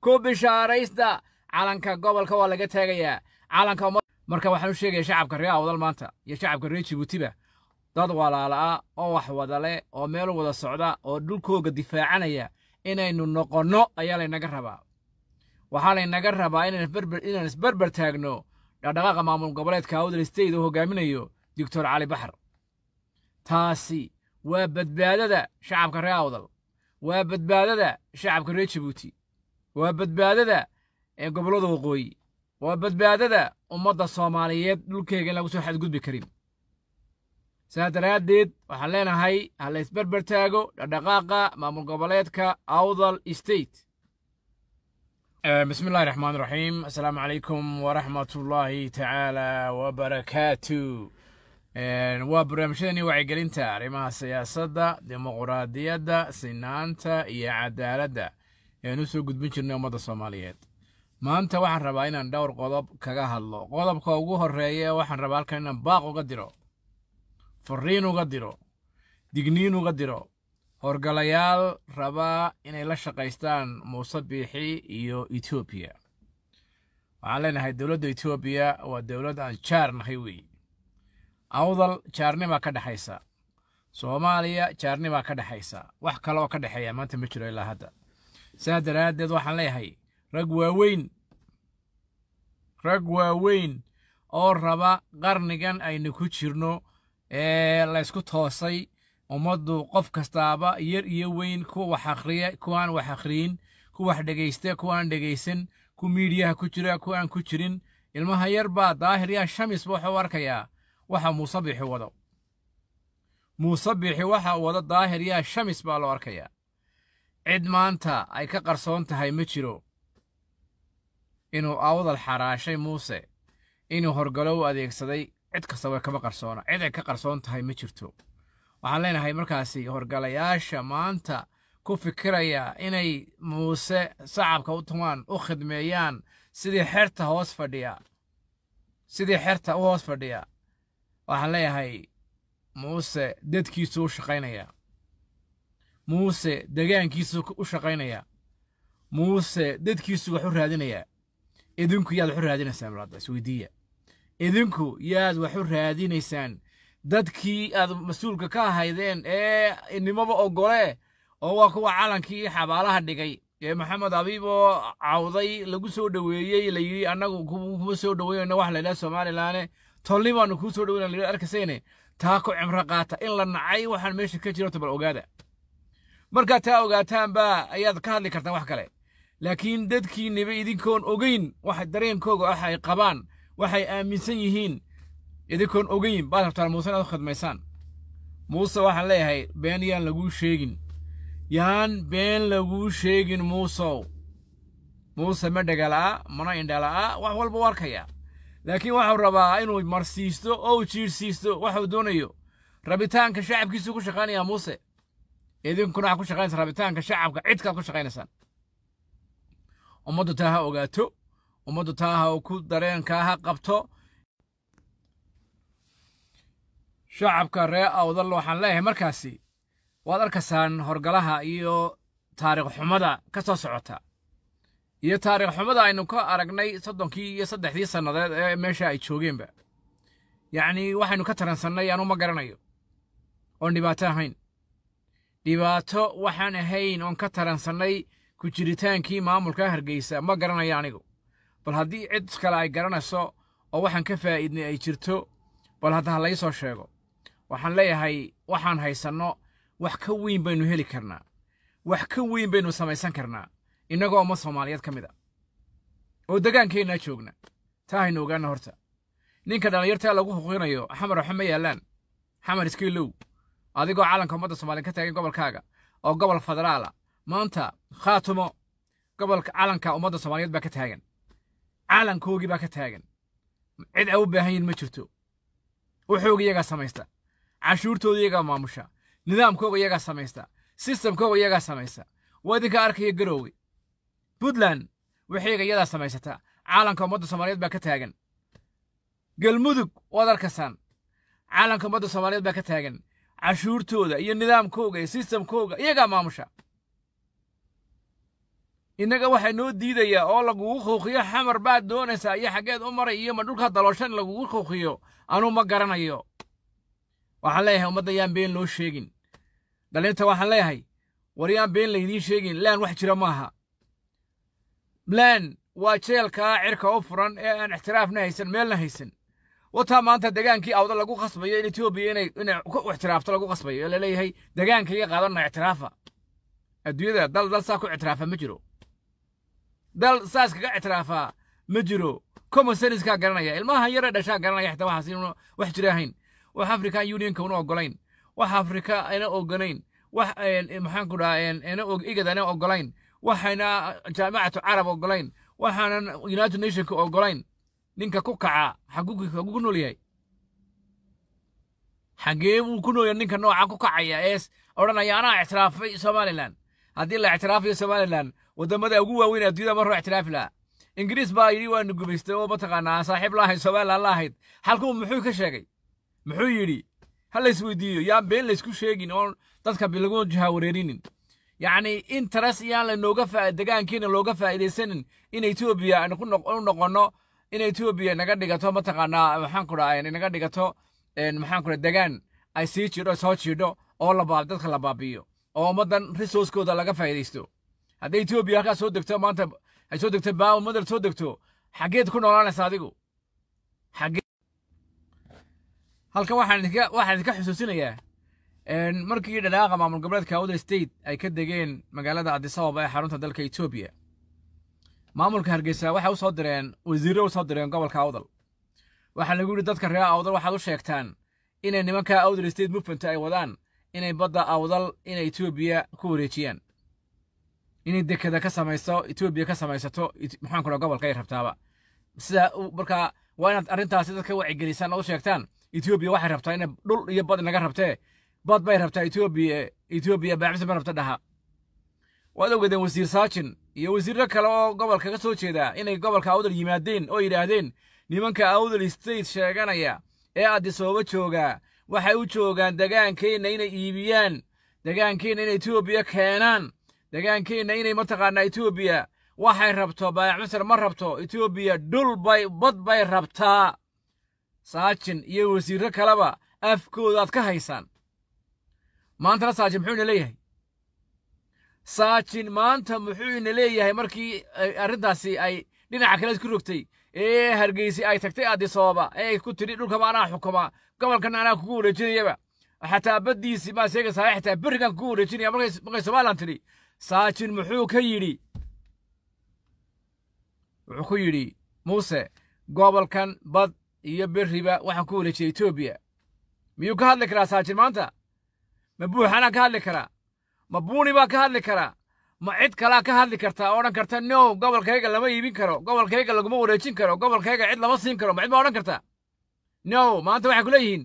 ku bishaaraysta calanka gobolka waa laga taagayaa calanka marka waxaan u sheegaya shacabka reer awdal maanta iyo shacabka reer jibuutiba dad walaala ah oo wax wada leh oo meel wada socda oo dhulkooga difaacanaya inaynu noqonno ayaa laynaga rabaa waxaa laynaga rabaa inaan isberber taagno dhaqdhaqaaqa maamul goboleedka awdal state oo hogaaminayo doctor cali baxar taasi waa badbaadada shacabka reer awdal waa badbaadada shacabka reer jabuuti waa badbaadada ee gobollada waqooyi waa badbaadada ummadda soomaaliyeed dhulkeyga in lagu soo xadgudbi karin saa daraaddeed waxaan leenahay ha la isberber taago dhadhaqaaqa maamul goboleedka awdal state bismi illahi raxmaan raxiim assalaamu calaykum waraxmatullaahi tacaala wabarakaatu waa barnaamijyadani wacyigelinta arrimaha siyaasadda dimuquraadiyadda sinaanta iyo cadaaladda ean u soo gudbin jirnay ummadda soomaaliyeed maanta waxaan rabaa inaan dhowr qodob kaga hadlo qodobka ugu horreeya waxaan rabaa halkan inaan baaq uga diro fariin uga diro digniin uga diro howrgalayaal rabaa inay la shaqaystaan muuse biixi iyo etoobiya waxaan leenahay dowladda etoobiya waa dowlad aan jaar nahay weeye awdal jaarnimaa ka dhexaysa soomaaliya jaarnimaa ka dhexaysa wax kaleoo ka dhexeeya maanta ma jiro ilaa hadda saa daraaddeed waxaan leeyahay rag waaweyn rag waaweyn oo raba qarnigan aynu ku jirno ee laysku toosay ummaddu qof kastaaba yar iyo weyn kuwa wax akhriya kuwaan wax akhriyin ku wax dhegaysta ku aan dhegaysan ku miidiyaha ku jira ku aan ku jirin ilmaha yar baa daahir yaa shamis wuxuu arkayaa waxa muusabixi wado muusabixi waxa wado daahir yaa shamis baa loo arkayaa cid maanta ay ka qarsoon tahay ma jiro inuu awdal xaraashay muuse inuu horgalo u adeegsaday cid kastaba kama qarsoona cid ay ka qarsoon tahay ma jirto waxaan leenahay markaasi horgalayaasha maanta ku fikiraya inay muuse sacabka u tumaan u khidmeeyaan sidii xerta hoos fadhiya sidii xerta u hoos fadhiya waxaan leeyahay muuse dadkiisu u shaqaynayaa muuse degaankiisu u shaqaynayaa muuse dadkiisu wax u raadinayaa idinku yaad wax u raadinaysaan walaada isweydiiya idinku yaad wax u raadinaysaan dadkii aad mas-uulka ka ahaydeen ee inimaba ogolee oo waa kuwa calankii xabaalaha dhigay ee maxamed abiib oo cawday lagu soo dhoweeyey layidhi annagu kuma soo dhoweeyeyno wax laydhaha somalilaane tolli baanu kuu soo dhoweyna lidhi arkasayne taa ku cimro qaata in la nacay waxaan meesha ka jirto bal ogaada markaad taa ogaataan baa ayaad ka hadli kartaan wax kale laakiin dadkiiniba idinkoon ogeyn wax dareenkooga ah wax ay qabaan waxay aaminsan yihiin idinkoon ogeyn baad rabtaan muuse inaad u khidmaysaan muuse waxaan leeyahay been yaan laguu sheegin yaan been laguu sheegin muusow muuse ma dhegala'a mana indhala'a wax walba u arkayaa laakiin waxuu rabaa inuu marsiisto oo uu jiirsiisto waxuu doonayo rabitaanka shacabkiisu ku shaqaynaya muuse idinkuna waxaad ku shaqaynaysaa rabitaanka shacabka cidkaad ku shaqaynaysaan ummaddu taa ha ogaato ummaddu taa ha ku dareenkaa ha qabto shacabka ree awdal waxaan leeyahay markaasi waad arkaysaan horgalaha iyo taariikh xumada ka soo socota iyo taariikh xumada aynu ka aragnay soddonkii iyo saddexdii sannadeed ee meesha ay joogeenba yacnii waxaynu ka taransannay aanu ma garanayo oon dhibaato ahayn dhibaato waxaan ahayn oon ka taransannay ku jiritaankii maamulka hargeysa ma garanayo anigu bal haddii cid kale ay garanayso oo waxaan ka faa'iidnay ay jirto bal hadda ha lai soo sheego waxaan leeyahay waxaan haysanno wax ka weyn baynu heli karnaa wax ka weyn baynu samaysan karnaa innagoo ama soomaaliyeed ka mid a oo degaankeennaa joogna taa haynu ogaanna horta ninka dhallinyartaa lagu xuquuqinayo xamar waxa ma yaallaan xamar iskiilow adigoo calanka ummadda soomaaliyeed ka taagan gobolkaaga oo gobol federaala maanta khaatumo gobolka calanka ummadda soomaaliyeed baa ka taagan calankoogii baa ka taagan cid a u baahan yihin ma jirto wuxooga iyagaa samaysta cashuurtooda iyagaa maamusha nidaamkooga iyagaa samaysta sistamkooga iyagaa samaysta waa idinka arkaya garoowe puntland wixii iyadaa samaysataa caalanka ummadda soomaaliyeed baa ka taagan galmudug waad arkasaan caalanka ummadda soomaaliyeed baa ka taagan cashuurtooda iyo nidaamkooga iyo sistamkooga iyagaa maamusha innaga waxaa noo diidayaa oo lagugu khuukiyo xamar baad doonaysaa iyo xaggeed u maray iyo ma dhulkaa dalooshan lagugu kuuqiyo anuu ma garanayo waxaan leeyahay ummadda yaan been loo sheegin dhalinta waxaan leeyahay war yaan been laydiin sheegin laan wax jira maaha blan waa jeelkaa cirka u furan ee aan ixtiraafna haysan meelna haysan wataa maanta degaankii awda lagu khasbayo in etoobiya inay ku ixtiraafto lagu khasbayo ee laleeyahay degaanka iga qaadanna ixtiraafa adduunyada dal dal saa ku ictiraafa ma jiro dal saas kaga ictiraafaa ma jiro commonsenskaa garanaya ilmaha yaree dhashaa garanaya xitaa waxaas inuuna wax jira ahayn wax african unionka una ogolayn wax afrika ina ogolayn wax eh, maxaan ku dhahaa eh, igad ina ogolayn waxayna jaamacatu carab ogolayn waxaanan united nationka ogolayn ninka ku kaca xaguu ku nool yahay xagee buu ku nool ninka nooca ku kacaya ees odhanaya anaa ictiraafay somalilan haddii la ictiraafayo somalilan waddamada ugu waaweyn adduunyada marroo ictiraafi laha ingiriis baa yidhi waanu gubaystay oo mataqaanaa saaxiib la ahayd somalilan la halkuu muxuu ka sheegay muxuu yidhi ha lays weydiiyo yaan been laysku sheegin oo dadka lagu jahawareerinin yacni in taras iyaan lanooga degaankiina looga faa'idaysanin in etoobiya u noqonno in etoobiya naga dhigato mataqaanaa maxaanku raa naga dhigato maxaanku raa degaan ay sii jidho soo jiidho oo dadka la baabiyo oo ummaddan resourcekooda laga faa'idaysto hadday etoobiya halkaa soo degto maanta ay soo degto baawo madal soo degto xaggeed ku noolaanaysa adigu halka waxaan idinka xusuusinayaa markii dhadhaaqa maamul goboleedka awda state ay ka degeen magaalada adisababa ee xarunta dalka etoobiya maamulka hargeysa waxay usoo direen wasiirro usoo direen gobolka awdal waxaa lagu yidhi dadka reer awdal waxaad u sheegtaan inay nimankaa awdal state mufanta ay wadaan inay badda awdal inay etoobiya ku wareejiyaan inay dekeda ka samayso etoobiya ka samaysato maxaan kula gobolka ay rabtaaba sidaa markaa waa inaad arrintaasi dadka wacyigelisaan oo u sheegtaan etoobiya waxay rabtaa inay dhul iyo bad inaga rabtee bad bay rabtaa etoobiya etoobiya baacisa ma rabta dhaha waad ogeedeen wasiir saajin iyo wasiirro kale oo gobolka ka soo jeeda inay gobolka awdal yimaadeen oo yidhaahdeen nimanka awdal state sheeganaya ee addisooba joogaa waxay u joogaan degaankeenna inay iibiyaan degaankeenna inay etoobiya keenaan degaankeenna inay mataqaanaa etoobiya waxay rabto baayac masar ma rabto etoobiya dhul bay bad bay rabtaa saajin iyo wasiirro kaleba afkoodaad ka haysaan maantana saajin muxuu ina leeyahay saajin maanta muxuu ina leeyahay markii arrintaasi ay dhinaca kale ku rogtay ee hargeysi ay tagtay addisooba ee ku tidhi dhulkaba anaa xukuma gobolkana anaa kugu wareejinayaba xataa baddiisi maa sheegaysaa xataa berrigan kugu wareejinaya markay somalilan tidhi saajin muxuu ka yidhi wuxuu ku yidhi muuse gobolkan bad iyo berriba waxaan ku wareejiyay etoobiya miyuu ka hadli karaa saajin maanta ma buuxanaa ka hadli karaa ma buuni baa ka hadli karaa ma cid kalaa ka hadli kartaa odhan karta no gobolkayga lama iibin karo gobolkayga laguma wareejin karo gobolkayga cid lama siin karo ma cid baa odhan kartaa no maanta waxay ku leeyihiin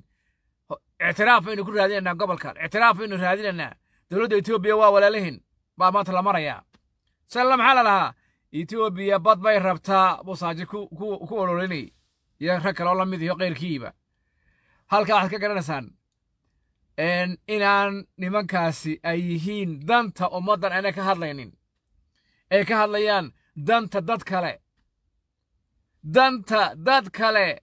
ictiraaf baynu ku raadinaynaa gobolka ictiraaf baynu raadinaynaa dowladda etoobiya waa walaalihin baa maanta la marayaa salla maxaa la lahaa etoobiya bad bay rabtaa buu saaji ku ololinay iyo rag kaleoo la mid ah iyo keyrkiiba halkaa waxaad ka garanaysaan inaan nimankaasi ay yihiin danta ummaddan aanay ka hadlaynin ay ka hadlayaan danta dad kale danta dad kale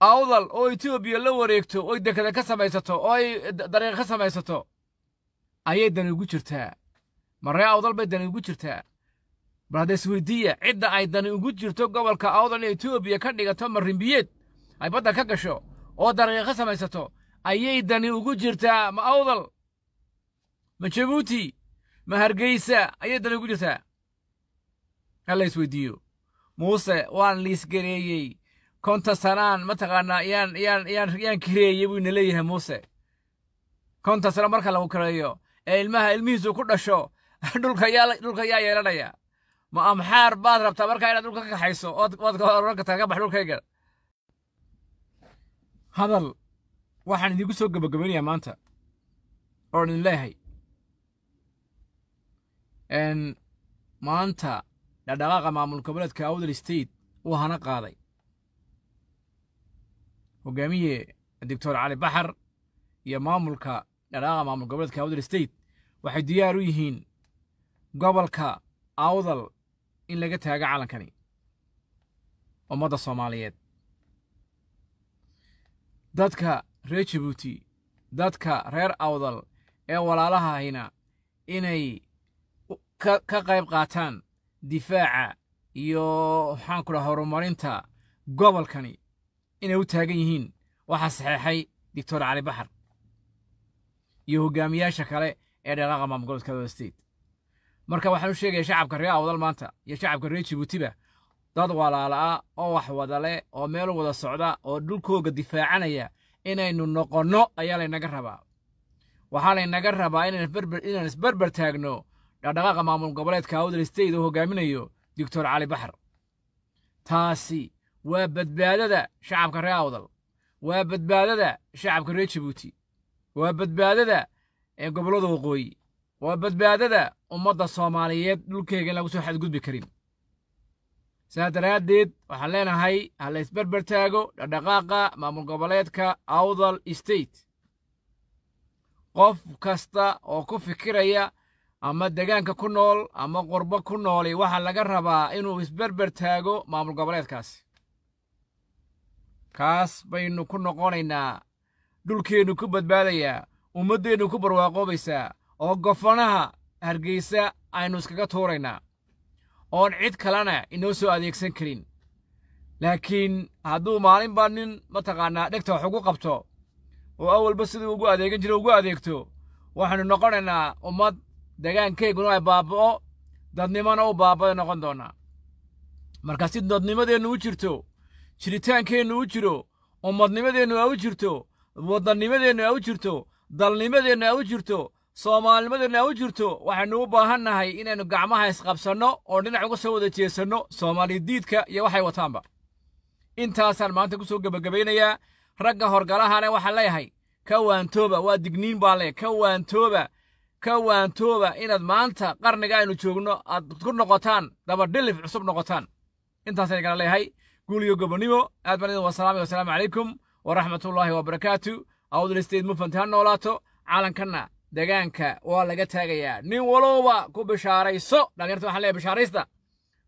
awdal oo etoobiya la wareegto oy dekada ka samaysato oo dariiqa ka samaysato ayay dani ugu jirtaa maree awdal bay dani ugu jirtaa bal hadda isweydiiya cidda ay dani ugu jirto gobolka awdal in etoobiya ka dhigato marinbiyeed ay badda ka gasho oo dariiqa ka samaysato ayay dani ugu jirtaa ma awdal ma jabuuti ma hargeysa ayay dani ugu jirtaa halla weydiiyo muuse waan liisgareeyey konta sanaan mataqaanaa yaan yaan yaan yaan kireeyey buu ina leeyahay muuse konta sana marka lagu kireeyo ee ilmaha ilmihiisu ku dhasho dhulka yaa dhulka yaa yeelanaya ma amxaar baad rabtaa markaa inaad dhulka ka kaxayso ood ood oran kartaa ka bax dhulkayga hadal waxaan idinku soo gabagabeynayaa maanta oan idin leeyahay maanta dhadhaqaaqa maamul goboleedka awdal state uu hana qaaday hogaamiye doctor cali baxar iyo maamulka dhadhaqaaqa maamul goboleedka awdal state waxay diyaar u yihiin gobolka awdal in laga taago calankani ummadda soomaaliyeed dadka reer jibuuti dadka reer awdal ee walaalaha inay ka qayb qaataan difaaca iyo waxaan ku dhaha horumarinta gobolkani inay u taagan yihiin waxaa saxeexay doctor cali baxar iyo hogaamiyaasha kale ee dheelaaqa maamulgoboleedka wada state marka waxaan u sheegayaa shacabka reer awdal maanta iyo shacabka reer jibuutiba dad walaala ah oo wax wada leh oo meel wada socda oo dhulkooga difaacanaya inaynu noqonno ayaa laynaga rabaa waxaa laynaga rabaa inaan isberber taagno dhaqdhaqaaqa maamul goboleedka awdal stayt oo hogaaminayo doctor cali baxar taasi waa badbaadada shacabka reer awdal waa badbaadada shacabka reer jabuuti waa badbaadada gobollada waqooyi waa badbaadada ummadda soomaaliyeed dhulkeega in lagu soo xadgudbi karin saa daraaddeed waxaan leenahay ha la isberber taago dhadhaqaaqa maamul goboleedka awdal state qof kasta oo ku fikiraya ama degaanka ku nool ama qurbo ku nooli waxaa laga rabaa inuu isberber taago maamul goboleedkaasi kaas baynu ku noqonaynaa dhulkeennu ku badbaadayaa ummaddeennu ku barwaaqoobaysaa oo gofanaha hargeysa aynu iskaga tuuraynaa oon cid kalena inoo soo adeegsan karin laakiin hadduu maalinba nin mataqaanaa dhegta wax ugu qabto oo awalba siduu ugu adeegan jiro ugu adeegto waxaannu noqonaynaa ummad degaankayguna ay baaba'o dadnimona u baaba'o noqon doonaa marka si dadnimadeennu u jirto jiritaankeennu u jiro ummadnimadeennu a u jirto waddannimadeennu aa u jirto dalnimadeennu a u jirto soomaalinimadiina u jirto waxaynu u baahannahay inaynu gacmaha isqabsanno oo dhinac uga soo wada jeesanno soomaaliya diidka iyo waxay wataanba intaasaan maanta ku soo gebagabaynayaa ragga horgalahana waxaa leeyahay ka waantooba waa digniin baa leh ka waantooba ka waantooba inaad maanta qarniga aynu joogno aad ku noqotaan dabadhilif cusub noqotaan intaasaan igana leeyahay guuliyo gobonimo aad baan idin wasalaamay wasalaamu calaykum waraxmatullaahi wabarakaatu awdalisteed mufanti ha noolaato calankanna degaanka waa laga taagayaa nin walowba ku bishaarayso dhalinyarta waxaan leeyahay bishaaraysta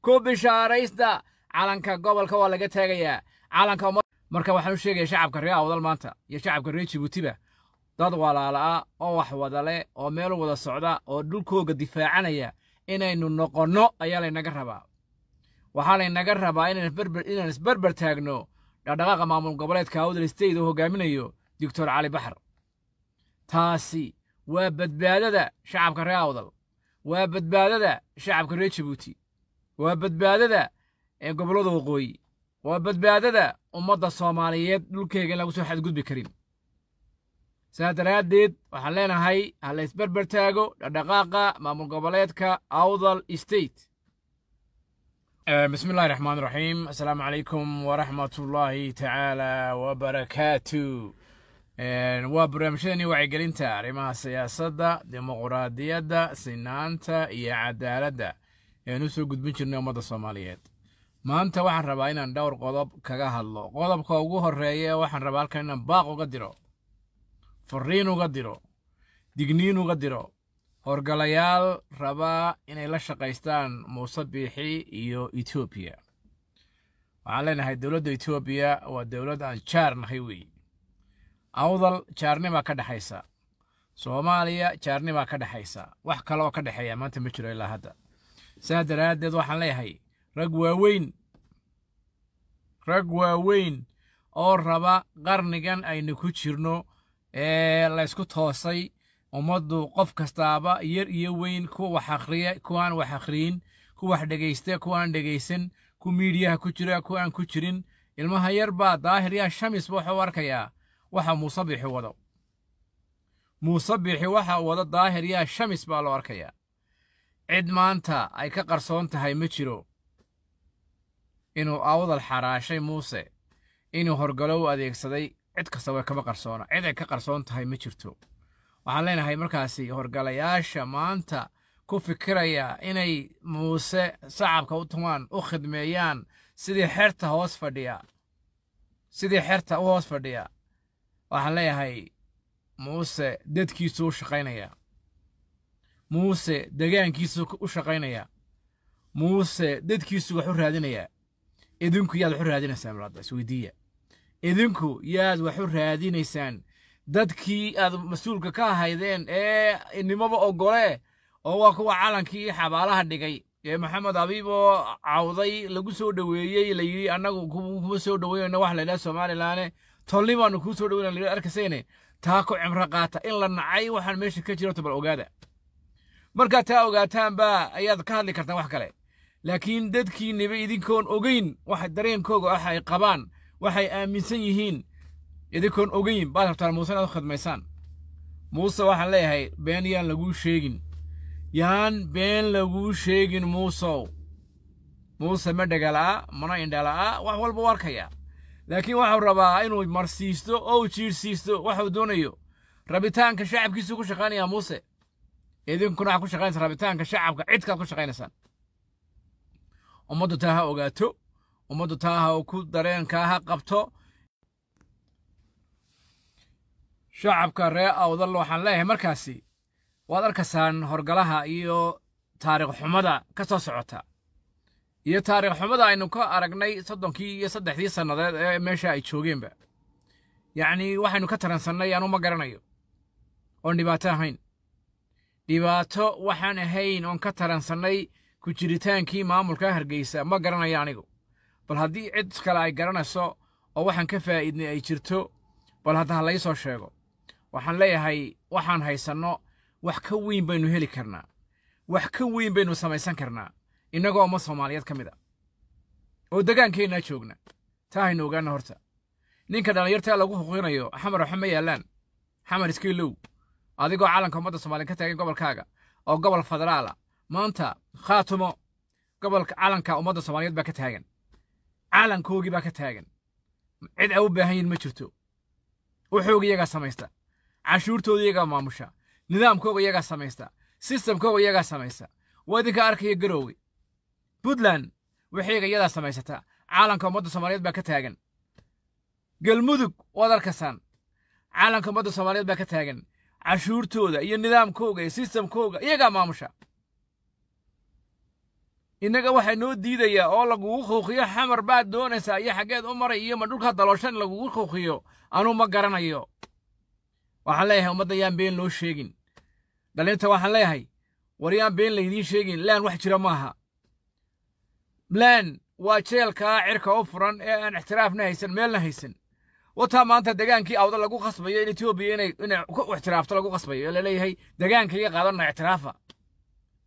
ku bishaaraysta calanka gobolka waa laga taagayaa calanka marka waxaan u sheegayaa shacabka reer awdal maanta iyo shacabka reer jibuutiba dad walaala'a ah oo wax wada leh oo meel wada socda oo dhulkooga difaacanaya inaynu noqonno ayaa laynaga rabaa waxaa laynaga rabaa inaan isberber taagno dhaqdhaqaaqa maamul goboleedka awdal state oo hogaaminayo doctor cali baxar taasi waa badbaadada shacabka reer awdal waa badbaadada shacabka reer jabuuti waa badbaadada ee gobollada waqooyi waa badbaadada ummadda soomaaliyeed dhulkeyga in lagu soo xadgudbi karin saa daraaddeed waxaan leenahay ha la isberber taago dhadhaqaaqa maamul goboleedka awdal state bismi illahi raxmaan raxiim assalaamu calaykum waraxmatullaahi tacaala wabarakaatu waa barnaamijyadani wacyigelinta arrimaha siyaasadda dimuquraadiyadda sinaanta iyo cadaaladda ean u soo gudbin jirnay ummadda soomaaliyeed maanta waxaan rabaa inaan dhowr qodob kaga hadlo qodobka ugu horreeya waxaan rabaa halkan inaan baaq uga diro fariin uga diro digniin uga diro horgalayaal rabaa inay la shaqaystaan muuse biixi iyo etoobiya waxaan leenahay dowladda etoobiya waa dowlad aan jaar nahay weeye awdal jaarnimaa ka dhexaysa soomaaliya jaarnimaa ka dhexaysa wax kaloo ka dhexeeya maanta ma jiro ilaa hadda saa daraaddeed waxaan leeyahay rag waaweyn rag waaweyn oo raba qarnigan aynu ku jirno ee laysku toosay ummaddu qof kastaaba yar iyo weyn kuwa wax akhriya kuwaan wax akhriyin ku wax dhegaysta ku aan dhegaysan ku miidiyaha ku jira ku aan ku jirin ilmaha yar baa daahir yaa shamisba ba wuxuu arkayaa waxa bixi wado muusabixi waxa wado daahir yaa shamis baa loo arkayaa cid maanta ay ka qarsoon tahay ma jiro inuu awdal xaraashay muuse inuu horgalo u adeegsaday cid kastaba kama qarsoona cid ay ka qarsoon tahay ma jirto waxaan leenahay markaasi horgalayaasha maanta ku fikiraya inay muuse sacabka u tumaan u khidmeeyaan sidii xerta hoos fadhiya sidii xerta u hoos fadhiya waxaan leeyahay muuse dadkiisu u shaqaynayaa muuse degaankiisu u shaqaynayaa muuse dadkiisu wax u raadinayaa idinku yaad wax u raadinaysaan walaada isweydiiya idinku yaad wax u raadinaysaan dadkii aad mas-uulka ka ahaydeen ee inimaba ogolee oo waa kuwa calankii xabaalaha dhigay ee maxamed abiib oo cawday lagu soo dhoweeyey layidhi annagu kuma soo dhoweeyeyno wax laydhaha somalilaane tolli baanu kuu soo dhoweyna layidhi arkasayne taa ku cimro qaata in la nacay waxaan meesha ka jirto bal ogaada markaad taa ogaataan baa ayaad ka hadli kartaan wax kale laakiin dadkiinniba idinkoon ogeyn wax dareenkooga ah wax ay qabaan waxay aaminsan yihiin idinkoon ogeyn baad rabtaan muuse inaad u khidmaysaan muuse waxaan leeyahay been yaan laguu sheegin yaan been laguu sheegin muusow muuse ma dhegala'a mana indhala'a wax walba u arkayaa laakiin waxuu rabaa inuu marsiisto oo uu jiirsiisto waxuu doonayo rabitaanka shacabkiisu ku shaqaynaya muuse idinkuna waxaad ku shaqaynaysaa rabitaanka shacabka cidkaad ku shaqaynaysaan ummaddu taa ha ogaato ummaddu taa ha ku dareenkaa ha qabto shacabka ree awdal waxaan leeyahay markaasi waad arkaysaan horgalaha iyo taariikh xumada ka soo socota iyo taariikh xumada aynu ka aragnay soddonkii iyo saddexdii sannadeed ee meesha ay joogeenba yacnii waxaynu ka taransannay aanu ma garanayo oon dhibaato ahayn dhibaato waxaan ahayn oon ka taransannay ku jiritaankii maamulka hargeysa ma garanayo anigu bal haddii cid kale ay garanayso oo waxaan ka faa'iidnay ay jirto bal hadda ha lai soo sheego waxaan leeyahay waxaan haysanno wax ka weyn baynu heli karnaa wax ka weyn baynu samaysan karnaa innagoo ama soomaaliyeed ka mid a oo degaankeennaa joogna taa haynu ogaana horta ninka dhallinyartaa lagu xuquuqinayo xamar waxa ma yaallaan xamar iskiilow adigoo calanka ummadda soomaaliyeed ka taagan gobolkaaga oo gobol federaal ah maanta khaatumo gobolka calanka ummadda soomaaliyeed baa ka taagan calankoogii baa ka taagan cid ay u baahan yihin ma jirto wuxooga iyagaa samaysta canshuurtooda iyagaa maamusha nidaamkooga iyagaa samaysta sistamkooga iyagaa samaysta waa idinka arkaya garoowe puntland waxay iyadaa samaysataa caalanka ummadda soomaaliyeed baa ka taagan galmudug wadarkasan arkasaan caalanka ummadda soomaaliyeed baa ka taagan cashuurtooda iyo nidaamkooga iyo sistamkooga iyagaa maamusha innaga waxaa noo diidayaa oo lagugu khuukiyo xamar baad doonaysaa iyo xaggeed u maray iyo ma dhulkaa dalooshan lagugu kuuqiyo anuu ma garanayo waxaan leeyahay ummadda yaan been loo sheegin dhalinta waxaan leeyahay war yaan been laydiin sheegin laan wax jira maaha bland waa jeelkaa cirka u furan ee aan ixtiraafna haysan meelna haysan wataa maanta degaankii awda lagu khasbayo in etoobiya inay u ixtiraafto lagu khasbayo ee laleeyahay degaanka iga qaadanna ixtiraafa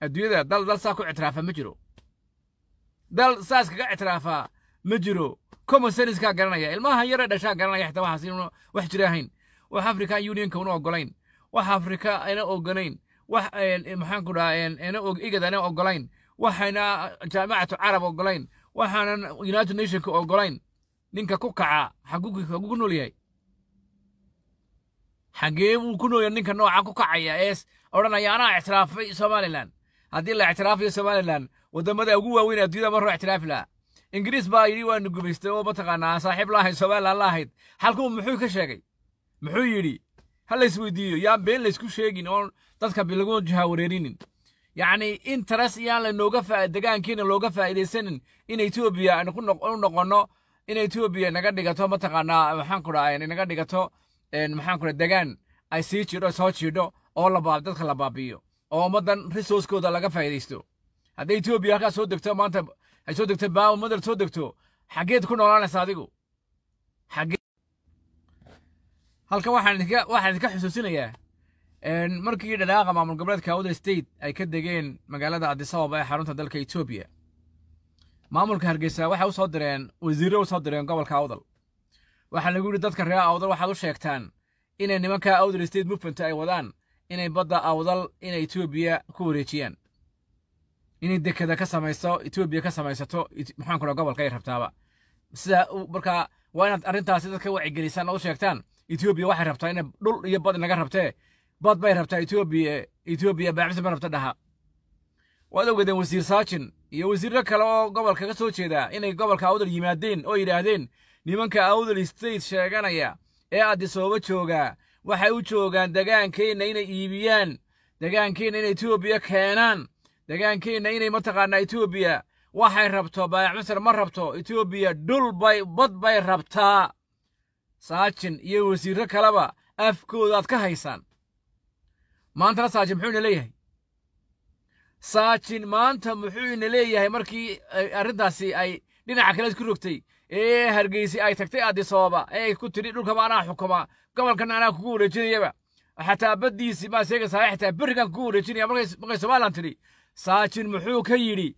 adduunyada dal dal saa ku ictiraafa ma jiro dal saas kaga ictiraafaa ma jiro common garanaya ilmaha yare dhashaa garanaya xitaa waxaas inuuna wax jira ahayn wax african unionka una ogolayn wax afrika ina ogolayn wax eh, maxaan ku dhahaa eh, igad ina ogolayn waxayna jaamacatu carab ogolayn waxaanan united nationka ogolayn ninka ku kaca xaguu ku nool yahay xagee buu ku nool ninka nooca ku kacaya ees odhanaya anaa ictiraafay somalilan haddii la ictiraafayo somalilan waddamada ugu waaweyn adduunyada marro ictiraafi lahaa ingiriis baa yidhi waanu gubaystay oo mataqaanaa saaxiib la ahayn somalilan la halkuu muxuu ka sheegay muxuu yidhi ha laysweydiiyo yaa been laysku sheegin oo dadka lagu wareerinin yacni in taras iyaan lanooga looga faa'idaysanin in etoobiya u noqonno in etoobiya naga dhigato mataqaanaa maxaanku dhaha naga dhigato maxaanku dhaha degaan ay sii jidho soo jiidho oo dadka la baabiyo oo ummaddan resourcekooda laga faa'idaysto hadday etoobiya halkaa soo degto maanta ay soo degto baawa madal soo degto xaggeed ku noolaanaysa adigu halka waxaan idinka xusuusinayaa markii dhadhaaqa maamul goboleedka awda state ay ka degeen magaalada adisababa ee xarunta dalka etoobiya maamulka hargeysa waxay usoo direen wasiirro usoo direen gobolka awdal waxaa lagu yidhi dadka reer awdal waxaad u sheegtaan inay nimankaa awdal state mufanta ay wadaan inay badda awdal inay etoobiya ku wareejiyaan inay dekeda ka samayso etoobiya ka samaysato maxaan kula gobolka ay rabtaaba sidaa markaa waa inaad arrintaasi dadka wacyigelisaan oo u sheegtaan etoobiya waxay rabtaa inay dhul iyo bad inaga rabtee bad bay rabtaa etoobiya etoobiya baacisa ma rabta dhaha waad ogeedeen wasiir saajin iyo wasiirro kale oo gobolka ka soo jeeda inay gobolka awdal yimaadeen oo yidhaahdeen nimanka awdal state sheeganaya ee addisooba joogaa waxay u joogaan degaankeenna inay iibiyaan degaankeenna inay etoobiya keenaan degaankeenna inay mataqaanaa etoobiya waxay rabto baayac masar ma rabto etoobiya dhul bay bad bay rabtaa saajin iyo wasiirro kaleba afkoodaad ka haysaan maantana saajin muxuu ina leeyahay saajin maanta muxuu ina leeyahay markii arrintaasi ay dhinaca kale ku rogtay ee hargeysi ay tagtay addisooba ababa ee ku tidhi dhulkaba anaa xukuma gobolkana anaa kugu wareejinayaba xataa baddiisi maa sheegaysaa xataa berrigan kugu wareejinaya markay somalilan tidhi saajin muxuu ka yidhi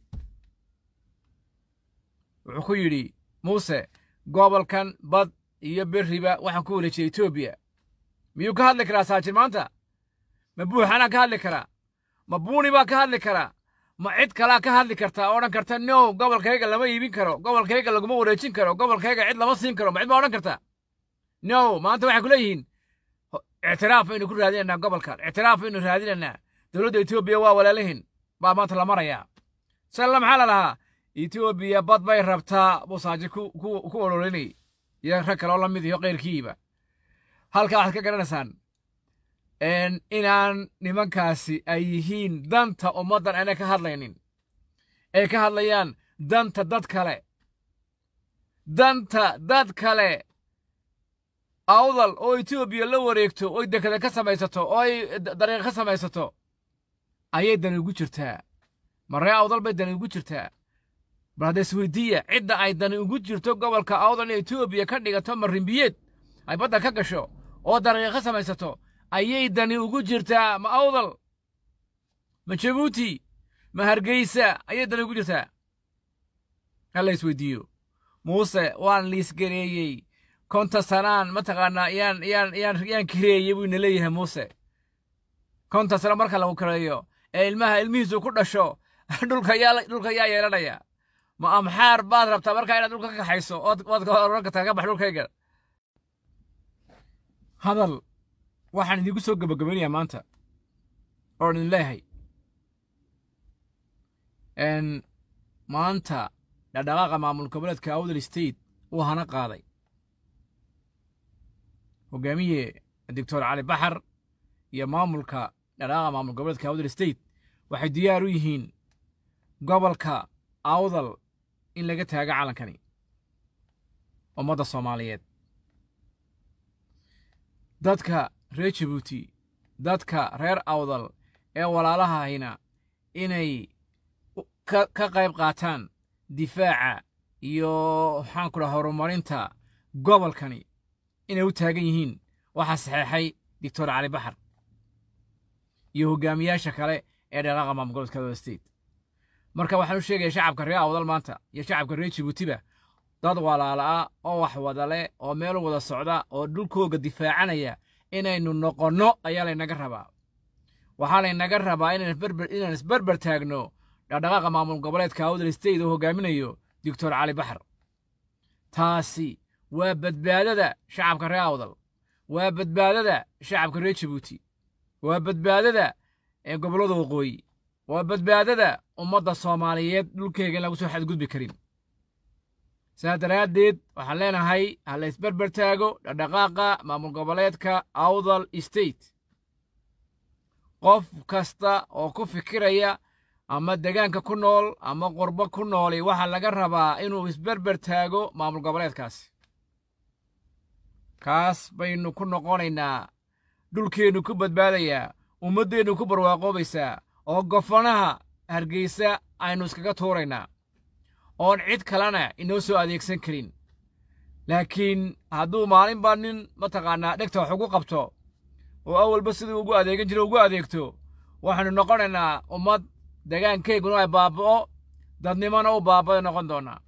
wuxuu ku yidhi muuse gobolkan bad iyo berriba waxaan ku wareejiyay etoobiya miyuu ka hadli karaa saajin maanta ma buuxanaa ka hadli karaa ma buuni baa ka hadli karaa ma cid kalaa ka hadli kartaa odhan karta no gobolkayga lama iibin karo gobolkayga laguma wareejin karo gobolkayga cid lama siin karo ma cid baa odhan kartaa no maanta waxay ku leeyihiin ictiraaf baynu ku raadinaynaa gobolkan ictiraaf baynu raadinaynaa dowladda etoobiya waa walaalihin baa maanta la marayaa salla maxaa la lahaa etoobiya bad bay rabtaa buu saaji ku ololinay iyo rag kaleoo la mid ah iyo keyrkiiba halkaa waxaad ka garanaysaan inaan nimankaasi ay yihiin danta ummaddan aanay ka hadlaynin ay ka hadlayaan danta dad kale danta dad kale awdal oo etoobiya la wareegto oy dekada ka samaysato oo dariiqa ka samaysato ayay dani ugu jirtaa maree awdal bay dani ugu jirtaa bal hadda isweydiiya cidda ay dani ugu jirto gobolka awdal in etoobiya ka dhigato marinbiyeed ay badda ka gasho oo dariiqa ka samaysato ayay dani ugu jirtaa ma awdal ma jabuuti ma hargeysa ayay dani ugu jirtaa halla weydiiyo muuse waan liisgareeyey konta sanaan mataqaanaa yaan yaan yaan yaan kireeyey buu ina leeyahay muuse konta sano marka lagu kireeyo ee ilmaha ilmihiisu ku dhasho dhulka yaa dhulka yaa yeelanaya ma amxaar baad rabtaa markaa inaad dhulka ka kaxayso ood ood oran kartaa ka bax dhulkayga hadal waxaan idinku soo gabagabeynayaa maanta oon idin leeyahay maanta dhadhaqaaqa maamul goboleedka awdal state uu hana qaaday hogaamiye doctor cali baxar iyo maamulka dhadhaqaaqa maamul goboleedka awdal state waxay diyaar u yihiin gobolka awdal in laga taago calankani ummadda soomaaliyeed dadka reer jibuuti dadka reer awdal ee walaalahahayna inay ka qayb qaataan difaaca iyo waxaan ku dhaha horumarinta gobolkani inay u taagan yihiin waxaa saxeexay doctor cali baxar iyo hogaamiyaasha kale ee dheeraqa maamulgobolka wada state marka waxaan u sheegayaa shacabka reer awdal maanta iyo shacabka reer jibuutiba dad walaala ah oo wax wada leh oo meel wada socda oo dhulkooga difaacanaya inaynu noqonno ayaa laynaga rabaa waxaa laynaga rabaa inaan isberber taagno dhaqdhaqaaqa maamul goboleedka awdal steyt oo hogaaminayo doctor cali baxar taasi waa badbaadada shacabka reer awdal waa badbaadada shacabka reer jabuuti waa badbaadada gobollada waqooyi waa badbaadada ummadda soomaaliyeed dhulkeega in lagu soo xadgudbi karin sidaa daraaddeed waxaan leenahay ha la isberber taago dhadhaqaaqa maamul goboleedka awdal state qof kasta oo ku fikiraya ama degaanka ku nool ama qurbo ku nooli waxaa laga rabaa inuu isberber taago maamul goboleedkaasi kaas baynu ku noqonaynaa dhulkeennu ku badbaadayaa ummaddeennu ku barwaaqoobaysaa oo gofanaha hargeysa aynu iskaga tuuraynaa oon cid kalena inoo soo adeegsan karin laakiin hadduu maalinba nin mataqaanaa dhegta wax ugu qabto oo awalba siduu ugu adeegan jiro ugu adeegto waxaannu noqonaynaa ummad degaankayguna ay baaba'o dadnimona u baaba'o noqon doonaa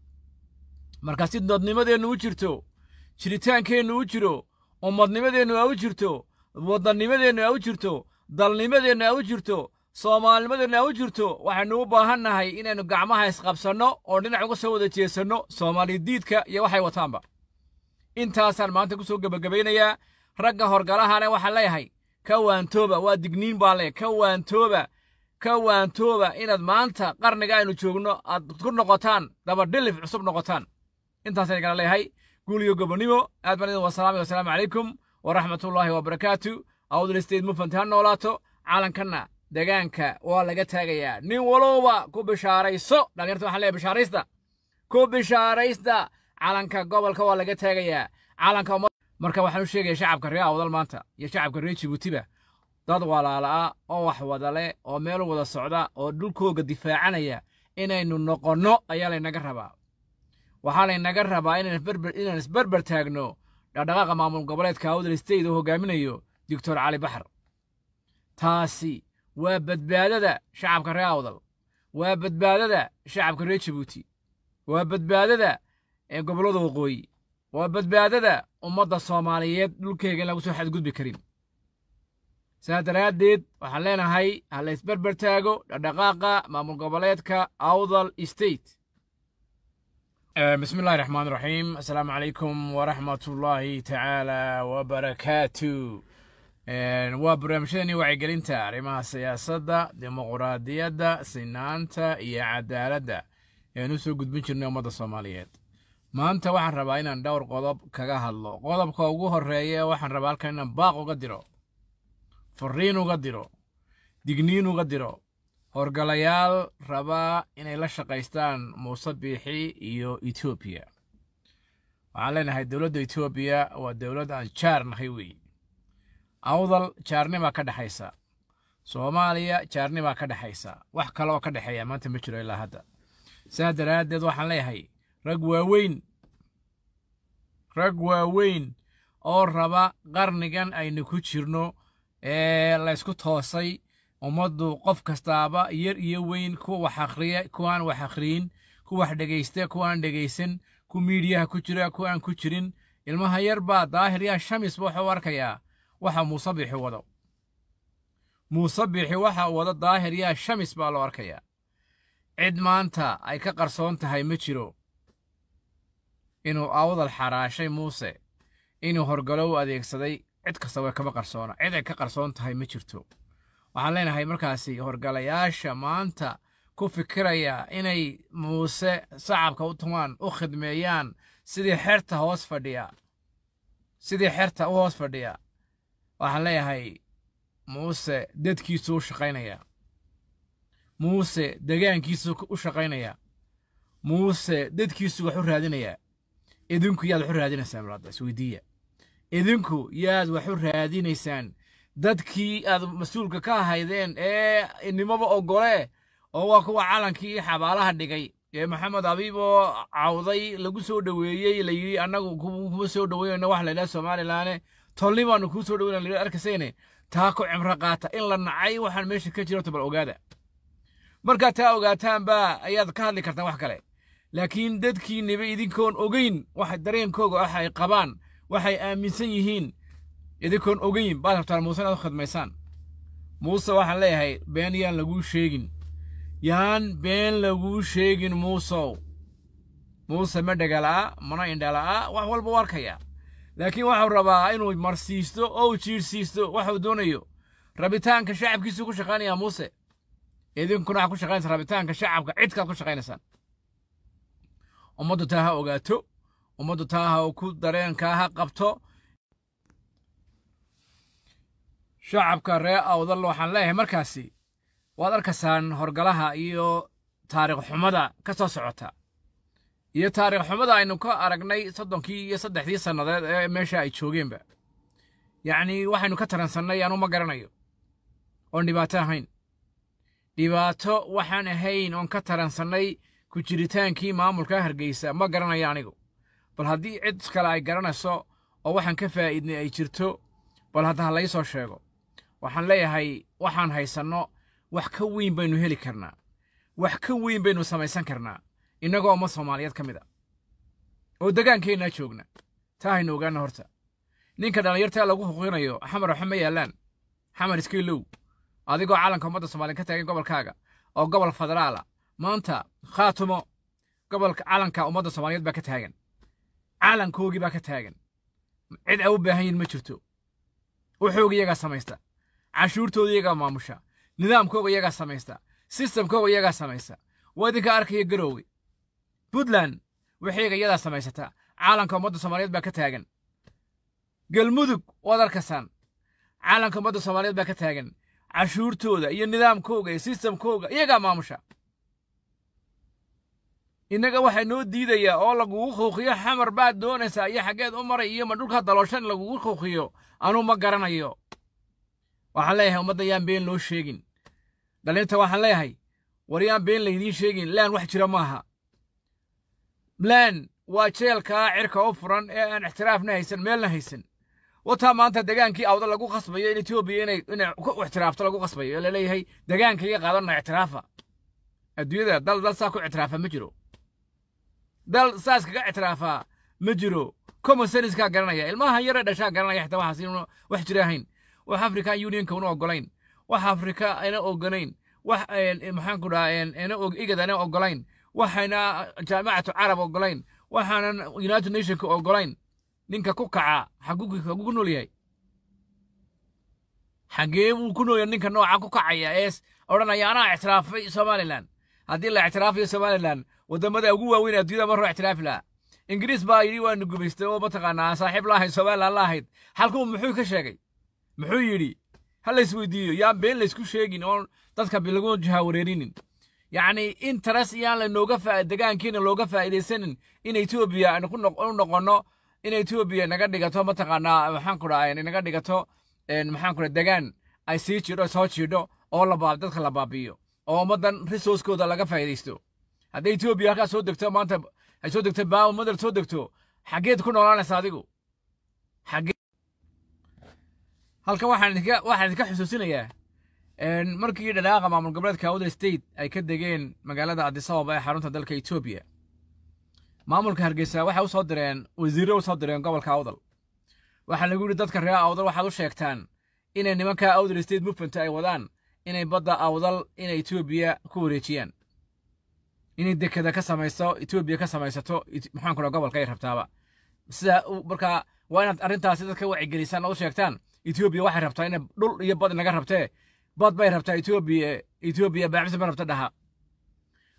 marka si dadnimadeennu u jirto jiritaankeennu u jiro ummadnimadeennu a u jirto waddannimadeennu a u jirto dalnimadeennu a u jirto soomaalinimadiina u jirto waxaynu u baahannahay inaynu gacmaha isqabsanno oo dhinac uga soo wada jeesanno soomaaliya diidka iyo waxay wataanba intaasaan maanta ku soo gebagabaynayaa ragga horgalahana waxaa leeyahay ka waantooba waa digniin baa leh ka waantooba ka waantooba inaad maanta qarniga aynu joogno aad ku noqotaan dabadhilif cusub noqotaan intaasaan igana leeyahay guuliyo gobonimo aad baan idin wasalaamay wasalaamu calaykum waraxmatullaahi wabarakaatu awdalisteed mufanti ha noolaato calankanna degaanka waa laga taagayaa nin walowba ku bishaarayso dhalinyarta waxaan leeyahay bishaaraysta ku bishaaraysta calanka gobolka waa laga taagayaa calanka marka waxaan u sheegaya shacabka reer awdal maanta iyo shacabka reer jibuutiba dad walaala'a ah oo wax wada leh oo meel wada socda oo dhulkooga difaacanaya inaynu noqonno ayaa laynaga rabaa waxaa laynaga rabaa inaan isberber taagno dhaqdhaqaaqa maamul goboleedka awdal state oo hogaaminayo doctor cali baxar taasi waa badbaadada shacabka reer awdal waa badbaadada shacabka reer jabuuti waa badbaadada gobollada waqooyi waa badbaadada ummadda soomaaliyeed dhulkeyga in lagu soo xadgudbi karin saa daraaddeed waxaan leenahay ha la isberber taago dhadhaqaaqa maamul goboleedka awdal state bismi illahi raxmaan raxiim assalaamu calaykum waraxmatullaahi tacaala wabarakaatu waa barnaamijyadani wacyigelinta arrimaha siyaasadda dimuquraadiyadda sinaanta iyo cadaaladda eaan u soo gudbin jirnay ummadda soomaaliyeed maanta waxaan rabaa inaan dhowr qodob kaga hadlo qodobka ugu horreeya waxaan rabaa halkan inaan baaq uga diro fariin uga diro digniin uga diro howrgalayaal rabaa inay la shaqaystaan muuse biixi iyo etoobiya waxaan leenahay dowladda etoobiya waa dowlad aan jaar nahay weeye awdal jaarnimaa ka dhexaysa soomaaliya jaarnimaa ka dhexaysa wax kale oo ka dhexeeya maanta ma jiro ilaa hadda saas daraaddeed waxaan leeyahay rag waaweyn rag waaweyn oo raba qarnigan aynu ku jirno ee laysku toosay ummaddu qof kastaaba yar iyo weyn kuwa wax akhriya kuwaan wax akhriyin ku wax dhegaysta ku aan dhegaysan ku miidiyaha ku jira ku aan ku jirin ilmaha yar baa daahir yaa shamisba ba wuxuu arkayaa waxa bixi wado muusabixi waxa wado daahir yaa shamis baa loo arkayaa cid maanta ay ka qarsoon tahay ma jiro inuu awdal xaraashay muuse inuu horgalo u adeegsaday cid kastaba kama qarsoona cid ay ka qarsoon tahay ma jirto waxaan leenahay markaasi horgalayaasha maanta ku fikiraya inay muuse sacabka u tumaan u khidmeeyaan sidii xerta hoos fadhiya sidii xerta u hoos fadhiya waxaan leeyahay muuse dadkiisu u shaqaynayaa muuse degaankiisu u shaqaynayaa muuse dadkiisu wax u raadinayaa idinku yaad wax u raadinaysaan walaad isweydiiya idinku yaad wax u raadinaysaan dadkii aad mas-uulka ka ahaydeen ee inimaba ogole oo waa kuwa calankii xabaalaha dhigay ee maxamed abiib oo cawday lagu soo dhoweeyey la yidhi annagu kuma soo dhoweeyeyna wax la yidhaha somalilaane tolli baanu kuu soo dhaweyna laydhi arkasayne taa ku cimro qaata in la nacay waxaan meesha ka jirto bal ogaada markaad taa ogaataan baa ayaad ka hadli kartaan wax kale laakiin dadkiinniba idinkoon ogeyn wax dareenkooga ah ay qabaan waxay aaminsan yihiin idinkoon ogeyn baad rabtaan muuse inaad u khidmaysaan muuse waxaan leeyahay been yaan laguu sheegin yaan been laguu sheegin muusow muuse ma dhegala'a mana indhala'a wax walba u arkayaa laakiin waxuu rabaa inuu marsiisto oo uu jiirsiisto waxuu doonayo rabitaanka shacabkiisuu ku shaqaynayaa muuse idinkuna waxaad ku shaqaynaysaa rabitaanka shacabka cidkaad ku shaqaynaysaan ummaddu taa ha ogaato ummaddu taa ha ku dareenkaa ha qabto shacabka ree awdal waxaan leeyahay markaasi waad arkaysaan horgalaha iyo taariikh xumada ka soo socota iyo taariikh xumada aynu ka aragnay soddonkii iyo saddexdii sannadeed ee meesha ay joogeenba yacnii waxaynu ka taransannay anuu ma garanayo oon dhibaato ahayn dhibaato waxaan ahayn oon ka taransannay ku jiritaankii maamulka hargeysa ma garanayo anigu bal haddii cid kale ay garanayso oo waxaan ka faa'iidnay ay jirto bal hadda ha lai soo sheego waxaan leeyahay waxaan haysanno wax ka weyn baynu heli karnaa wax ka weyn baynu samaysan karnaa innagoo uma soomaaliyeed ka mid a oo degaankeennaa joogna taa haynu ogaana horta ninka dhallinyartaa lagu huqinayo xamar waxa ma yaallaan xamar iskiilow adigoo calanka ummadda soomaaliya ka taagay gobolkaaga oo gobol federaal ah maanta khaatumo gobolka calanka ummadda soomaaliyeed baa ka taagan calankoogii baa ka taagan cid ay u baahan yihin ma jirto wuxooga iyagaa samaysta cashuurtooda iyagaa maamusha nidaamkooga iyagaa samaysta sistamkooga iyagaa samaysta waa idinka arkaya garoowe puntland waxay iyadaa samaysataa caalamka ummadda soomaaliyeed baa ka taagan galmudug wadarkasan caalamka ummadda soomaaliyeed baa ka taagan cashuurtooda iyo nidaamkooga iyo sistamkooga iyagaa maamusha innaga waxaa noo diidayaa oo lagugu khuukiyo xamar baad doonaysaa iyo xaggeed u maray iyo ma dhulkaa dalooshan lagugu khuuqiyo anuu ma garanayo waxaan leeyahay ummadda yaan been loo sheegin dhalinta waxaan leeyahay war yaan been laydiin sheegin laan wax jira maaha blan waa jeelkaa cirka u furan ee aan ixtiraafna haysan meelna haysan wataa maanta degaankii awda lagu qasbayo in etoobiya inay u ixtiraafto lagu qasbayo ee laleeyahay degaanka iga qaadanna ixtiraafa adduunyada dal dal saa ku ictiraafa ma jiro dal saas kaga ictiraafaa ma jiro commonsenskaa garanaya ilmahan yaree dhashaa garanaya xitaa waxaas inuuna wax jira ahayn wax african unionka una ogolayn wax afrika ina ogolayn wax eh, maxaanku dhahaa eh, eh, igad ina ogolayn waxayna jaamacatu carab ogolayn waxaanan united nationka ogolayn ninka ku kaca xaguu ku nool yahay xagee buu ku nool ninka nooca ku kacaya ee odhanaya anaa ictiraafay somalilan haddii la ictiraafayo somaliland waddamada ugu waaweyn adduunyada marro ictiraafi lahaa ingiriis baa yidhi waanu gubaystay oo mataqaanaa saaxiib la ahayd somaliland la halkuu muxuu ka sheegay muxuu yidhi ha lays weydiiyo yaan been laysku sheegin oo dadka bilagu jaha wareerinin yacni interes taras iyaan lanooga degaankiina looga faa'idaysanin in etoobiya u noqonno in etoobiya naga dhigato mataqaanaa maxaanku naga dhigato maxaanku degaan ay sii jidho soo jiidho oo dadka la baabiyo oo ummaddan risourskooda laga faa'idaysto hadday etoobiya halkaa soo degto maanta ay soo degto baa ummaddan soo degto xaggeed ku noolaanaysa adigu halkan waxaan idinka xusuusinayaa markii dhadhaaqa maamul goboleedka outer state ay ka degeen magaalada adisababa ee xarunta dalka etoobiya maamulka hargeysa waxay usoo direen wasiirro usoo direen gobolka awdal waxaa lagu yidhi dadka reer awdal waxaad u sheegtaan inay nimanka outer state mufanta ay wadaan inay badda awdal inay etoobiya ku wareejiyaan inay dekeda ka samayso etoobiya ka samaysato maxaan kula gobolka ay rabtaaba sidaa markaa waa inaad arrintaasi dadka wacyigelisaan oo u sheegtaan etoobiya waxay rabtaa inay dhul iyo bad inaga rabtee bad bay rabtaa etoobiya etoobiya baacisa ba rabta dhaha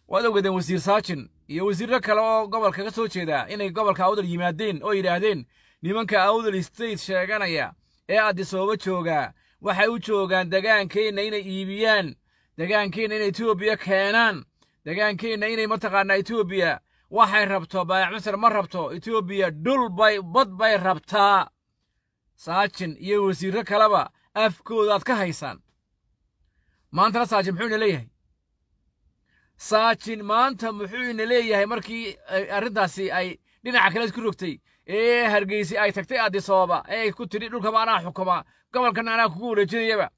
waad ogeedeen wasiir saajin iyo wasiirro kale oo gobolka ka soo jeeda inay gobolka awdal yimaadeen oo yidhaahdeen nimanka awdal state sheeganaya ee addisooba joogaa waxay u joogaan degaankeenna inay iibiyaan degaankeenna inay etoobiya keenaan degaankeenna inay mataqaanaa etoobiya waxay rabto baayac masar ma rabto etoobiya dhul bay bad bay rabtaa saajin iyo wasiirro kaleba afkoodaad ka haysaan maantana saajin muxuu ina leeyahay saajin maanta muxuu ina leeyahay markii arrintaasi ay dhinaca kale ku rogtay ee hargeysi ay tagtay addis ee ku tidhi dhulkaba anaa xukuma gobolkana anaa kugu wareejinayaba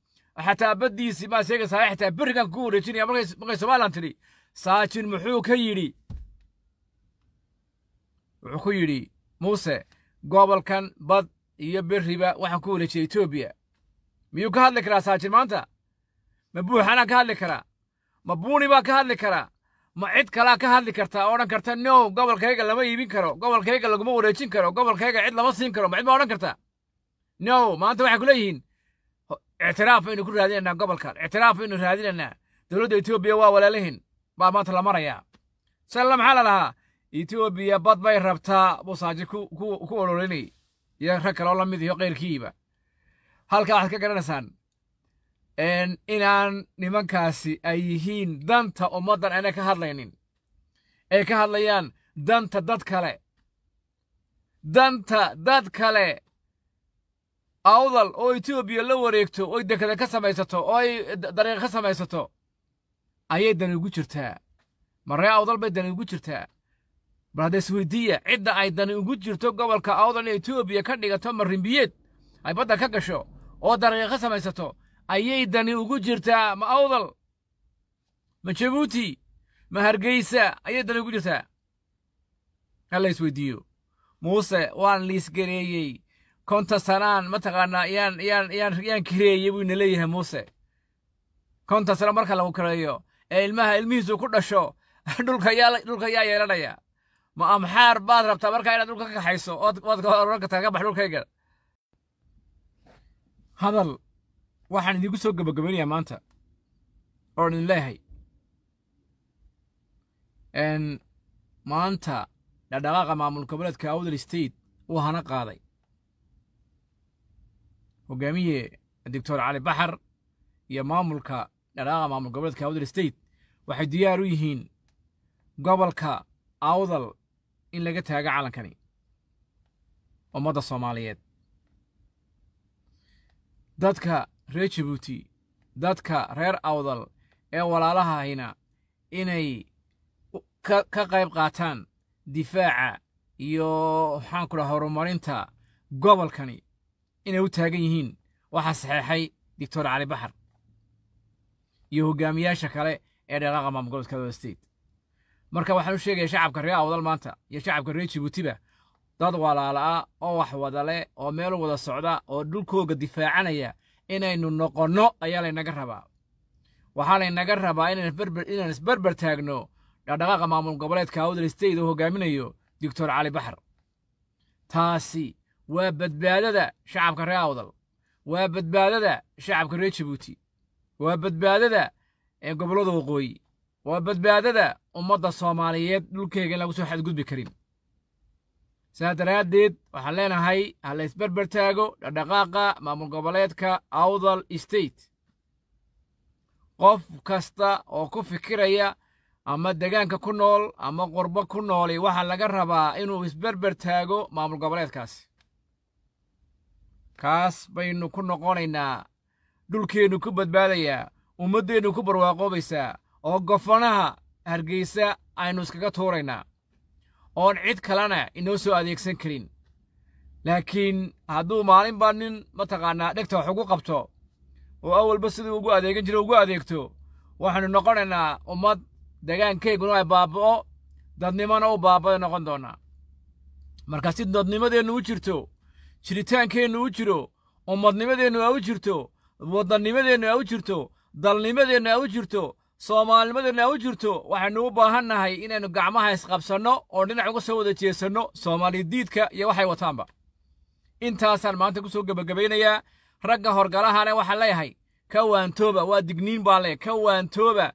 xataa baddiisii baan sheegaysaa xataa berrigan kugu wareejinaya markay somalilan tidhi saajin muxuu ka yidhi wuxuu ku yidhi muuse gobolkan bad iyo berriba waxaan ku wareejiyay etoobiya miyuu ka hadli karaa saajin maanta ma buuxanaa ka hadli karaa ma buuni baa ka hadli karaa ma cid kalaa ka hadli kartaa odhan karta now gobolkayga lama iibin karo gobolkayga laguma wareejin karo gobolkayga cid lama siin karo ma cid ma odhan kartaa now maanta waxay ku leeyihiin ictiraaf baynu ku raadinaynaa gobolkan ictiraaf baynu raadinaynaa dowladda etoobiya waa walaalahin baa maanta la marayaa salla maxaa la lahaa etoobiya bad bay rabtaa buu saaji ku ololinay iyo rag kale oo la mid ah iyo keyrkiiba halkaa waxaad ka garanaysaan inaan nimankaasi ay yihiin danta ummaddan ayna ka hadlaynin ay ka hadlayaan danta dad kale danta dad kale awdal oo etoobiya la wareegto oy dekada ka samaysato oo ay dariiqa ka samaysato ayay dani ugu jirtaa maree awdal bay dani ugu jirtaa bal hadda isweydiiya cidda ay dani ugu jirto gobolka awdal in etoobiya ka dhigato marimbiyeed ay badda ka gasho oo dariiqa ka samaysato ayay dani ugu jirtaa ma awdal ma jabuuti ma hargeysa ayay dani ugu jirtaa alla weydiiyo muuse waan liisgareeyey konta sanaan mataqaanaa yaan yaan yaan yaan kireeyey buu ina leeyahay muuse konta sano marka lagu kireeyo ee ilmaha ilmihiisu ku dhasho dhulka yaa dhulka yaa yeelanaya ma amxaar baad rabtaa markaa inaad dhulka ka kaxayso ood ood oran kartaa ka bax dhulkayga hadal waxaan idinku soo gabagabeynayaa maanta oan idin leeyahay maanta dhadhaqaaqa maamul goboleedka awdal state uu hana qaaday hogaamiye doctor cali baxar iyo maamulka dhadhaqaaqa maamul goboleedka awdal state waxay diyaar u yihiin gobolka awdal in laga taago calankani ummadda soomaaliyeed dadka reer jibuuti dadka reer awdal ee walaalahayna inay ka qayb qaataan difaaca iyo waxaan ku dhaha horumarinta gobolkani inay u taagan yihiin waxaa saxeexay doctor cali baxar iyo hogaamiyaasha kale ee dheeraqa maamulgoboleedka kadooda state marka waxaan u sheegayaa shacabka reer awdal maanta iyo shacabka reer jibuutiba dad walaala ah oo wax wada leh oo meel wada socda oo dhulkooga difaacanaya inaynu noqonno ayaa laynaga rabaa waxaa laynaga rabaa inaan isberber taagno dhaqdhaqaaqa maamul goboleedka awdal state uu hogaaminayo doctor cali baxar taasi waa badbaadada shacabka reer awdal waa badbaadada shacabka reer jabuuti waa badbaadada gobollada waqooyi waa badbaadada ummadda soomaaliyeed dhulkeega in lagu soo xadgudbi karin saa daraaddeed waxaan leenahay ha la isberber taago dhadhaqaaqa maamul goboleedka awdal state qof kasta oo ku fikiraya ama degaanka ku nool ama qurbo ku nooli waxaa laga rabaa inuu isberber taago maamul goboleedkaasi kaas baynu ku noqonaynaa dhulkeennu ku badbaadayaa ummaddeennu ku barwaaqoobaysaa oo gofanaha hargeysa aynu iskaga tuuraynaa oon cid kalena inoo soo adeegsan karin laakiin hadduu maalinba nin mataqaanaa dhegta wax ugu qabto oo awalba siduu ugu adeegan jiro ugu adeegto waxaannu noqonaynaa ummad degaankayguna ay baaba'o dadnimona u baaba'ay noqon doonaa marka si dadnimadeennu u jirto jiritaankeennu u jiro ummadnimadeennu a u jirto waddannimadeennu a u jirto dalnimadeennu a u jirto soomaalinimadiina u jirto waxaynu u baahan nahay inaynu gacmaha isqabsanno oo dhinac uga soo wada jeesanno soomaaliya diidka iyo waxay wataanba intaasaan maanta ku soo gebagabaynayaa ragga horgalahana waxaan leeyahay ka waantooba waa digniin baan leeyahy ka waantooba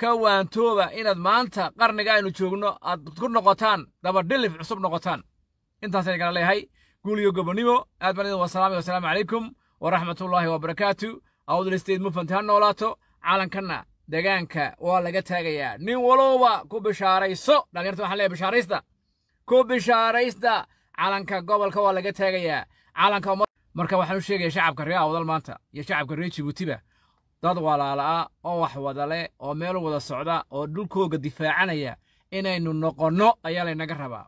ka waantooba inaad maanta qarniga aynu joogno aad ku noqotaan dabadhilif cusub noqotaan intaasaan igala leeyahay guuliyo gobonimo aad baan idin wasalaamay wasalaamu calaykum waraxmatullaahi wabarakaatu awdal mufanti ha noolaato caalankana degaanka waa laga taagayaa nin walowba ku bishaarayso dhalinyarta waxaa leeyahay bishaaraysta ku bishaaraysta calanka gobolka waa laga taagayaa calanka marka waxaan u sheegaya shacabka reer awdal maanta iyo shacabka reer jibuutiba dad walaala'a ah oo wax wada leh oo meel wada socda oo dhulkooga difaacanaya inaynu noqonno ayaa laynaga rabaa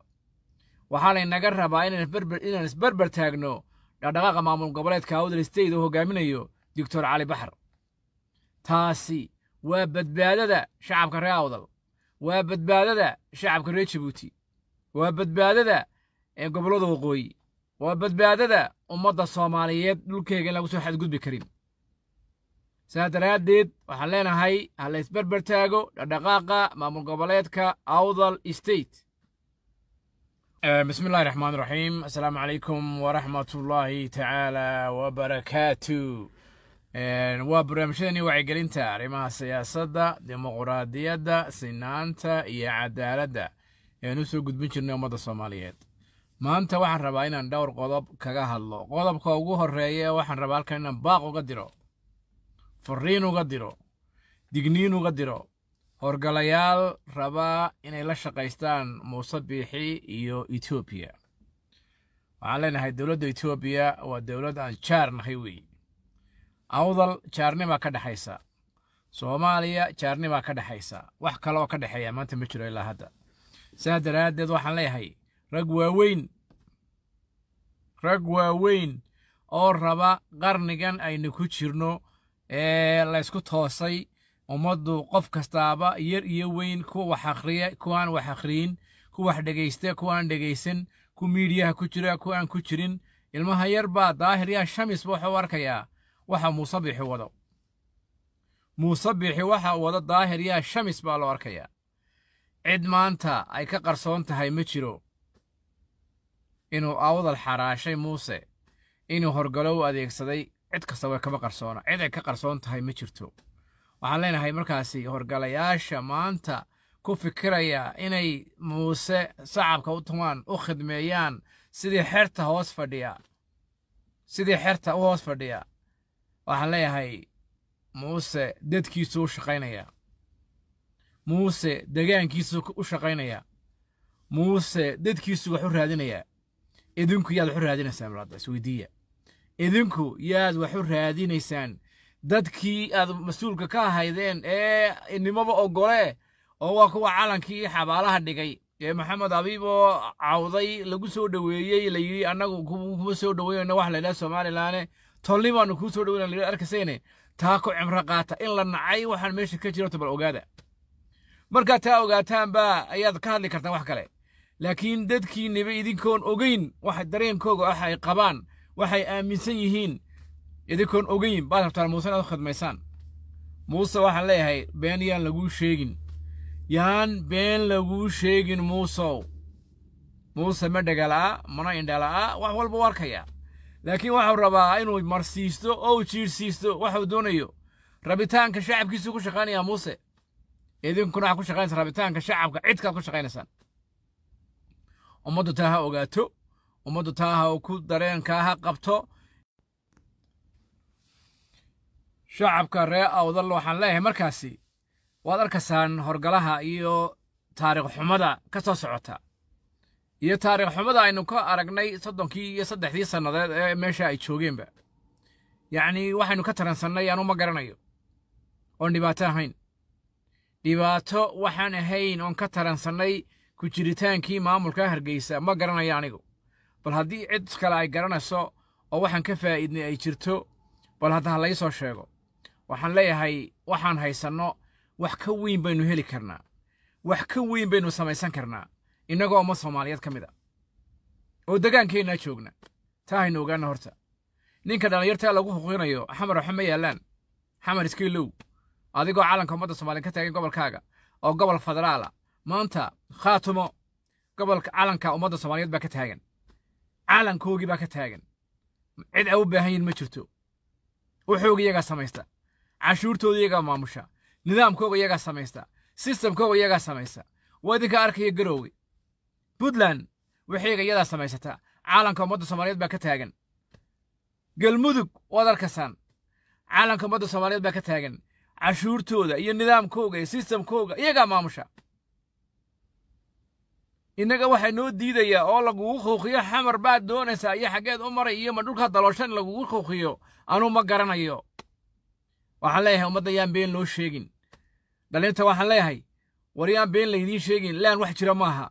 waxaa laynaga rabaa inaan isberber taagno dhaqdhaqaaqa maamul goboleedka awdal state oo hogaaminayo doctor cali baxar taasi waa badbaadada shacabka reer awdal waa badbaadada shacabka reer jabuuti waa badbaadada gobollada waqooyi waa badbaadada ummadda soomaaliyeed dhulkeyga in lagu soo xadgudbi karin saa daraaddeed waxaan leenahay ha la isberber taago dhadhaqaaqa maamul goboleedka awdal state bismi illahi raxmaan raxiim assalaamu calaykum waraxmatullaahi tacaala wabarakaatu waa barnaamijyadani wacyigelinta arrimaha siyaasadda dimuquraadiyadda sinaanta iyo cadaaladda eaan u soo gudbin jirnay ummadda soomaaliyeed maanta waxaan rabaa inaan dhowr qodob kaga hadlo qodobka ugu horreeya waxaan rabaa halkan inaan baaq uga diro fariin uga diro digniin uga diro howrgalayaal rabaa inay la shaqaystaan muuse biixi iyo etoobiya waxaan leenahay dowladda etoobiya waa dowlad aan jaar nahay weeye awdal jaarnimaa ka dhexaysa soomaaliya jaarnimaa ka dhexaysa wax kale oo ka dhexeeya maanta ma jiro ilaa hadda saa daraaddeed waxaan leeyahay rag waaweyn rag waaweyn oo raba qarnigan aynu ku jirno ee laysku toosay ummaddu qof kastaaba yar iyo weyn kuwa wax akhriya kuwaan wax akhriyin ku wax dhegaysta aan dhegaysan ku miidiyaha ku jira ku aan ku jirin ilmaha yar baa daahir yaa shamisba ba wuxuu arkayaa waxa bixi wado muusabixi waxa wado daahir yaa shamis baa loo arkayaa cid maanta ay ka qarsoon tahay ma jiro inuu awdal xaraashay muuse inuu horgalo u adeegsaday cid kastaba kama qarsoona cid ay ka qarsoon tahay ma jirto waxaan leenahay markaasi horgalayaasha maanta ku fikiraya inay muuse sacabka u tumaan u khidmeeyaan sidii xerta hoos fadhiya sidii xerta u hoos fadhiya waxaan leeyahay muuse dadkiisu u shaqaynaya muuse degaankiisu u shaqaynaya muuse dadkiisu waxu raadinayaa idinku yaad waxu u raadinaysaan isweydiiya idinku yaad waxu raadinaysaan dadkii aad mas-uulka ka ahaydeen ee inimaba ogolee oo waa kuwa calankii xabaalaha dhigay ee maxamed abiib oo cawday lagu soo dhoweeyey layidhi annagu kuma soo dhoweynayna wax laydhaha somalilaane tolli baanu kuu soo dhaweyna layidhi arkasayne taa ku cimro qaata in la nacay waxaan meesha ka jiro bal ogaada markaad taa ogaataan baa ayaad ka hadli kartaan wax kale laakiin dadkiinniba idinkoon ogeyn wax dareenkooga ah ay qabaan waxay aaminsan yihiin idinkoon ogeyn baad rabtaan muuse inaad u khidmaysaan muuse waxaan leeyahay been yaan laguu sheegin yaan been laguu sheegin muusow muuse ma dhegala'a mana indhala'a wax walba u arkayaa laakiin waxau rabaa inuu marsiisto oo uu jiirsiisto waxuu doonayo rabitaanka shacabkiisuu ku shaqaynayaa muuse idinkuna waxaad ku shaqaynaysaa rabitaanka shacabka cidkaad ku shaqaynaysaan ummaddu taa ha ogaato ummaddu taa ha ku dareenkaa ha qabto shacabka ree awdal waxaan leeyahay markaasi waad arkaysaan horgalaha iyo taariikh xumada ka soo socota iyo taariikh xumada aynu ka aragnay soddonkii iyo saddexdii sannadeed ee meesha ay joogeenba yacnii waxaynu ka taransannay anuu ma garanayo oon dhibaato ahayn dhibaato waxaan ahayn oon ka taransannay ku jiritaankii maamulka hargeysa ma garanayo anigu bal haddii cid kale ay garanayso oo waxaan ka faa'iidnay ay jirto bal hadda ha lai soo sheego waxaan leeyahay waxaan haysanno wax ka weyn baynu heli karnaa wax ka weyn baynu samaysan karnaa innagoo ma soomaaliyeed ka mid a ah. oo degaankeennaa joogna taa haynu ogaana horta ninka dhallinyartaa lagu huqinayo xamar waxa ma yaallaan xamar iskiilow adigoo calanka ummadda soomaaliya ka taagay gobolkaaga oo gobol federaal maanta khaatumo gobolka calanka ummadda soomaaliyeed baa ka taagan calankoogii baa ka taagan cid a u baahan yihin ma jirto wuxuuga iyagaa samaysta cashuurtooda iyagaa maamusha nidaamkooga iyagaa samaysta sistamkooga iyagaa samaysta waa idinka arkaya garowge puntland waxay iyadaa samaysataa caalamka ummadda soomaaliyeed baa ka taagan galmudug wadarkasan caalamka ummadda soomaaliyeed baa ka taagan cashuurtooda iyo nidaamkooga iyo sistamkooga iyagaa maamusha innaga waxaa noo diidayaa oo lagugu khuuqiyo xamar baad doonaysaa iyo xaggeed u maray iyo ma dhulkaa dalooshan lagugu khuuqiyo anuu ma garanayo waxaan leeyahay ummadda yaan been loo sheegin dhallinta waxaan leeyahay war yaan been laydiin sheegin laan wax jira maaha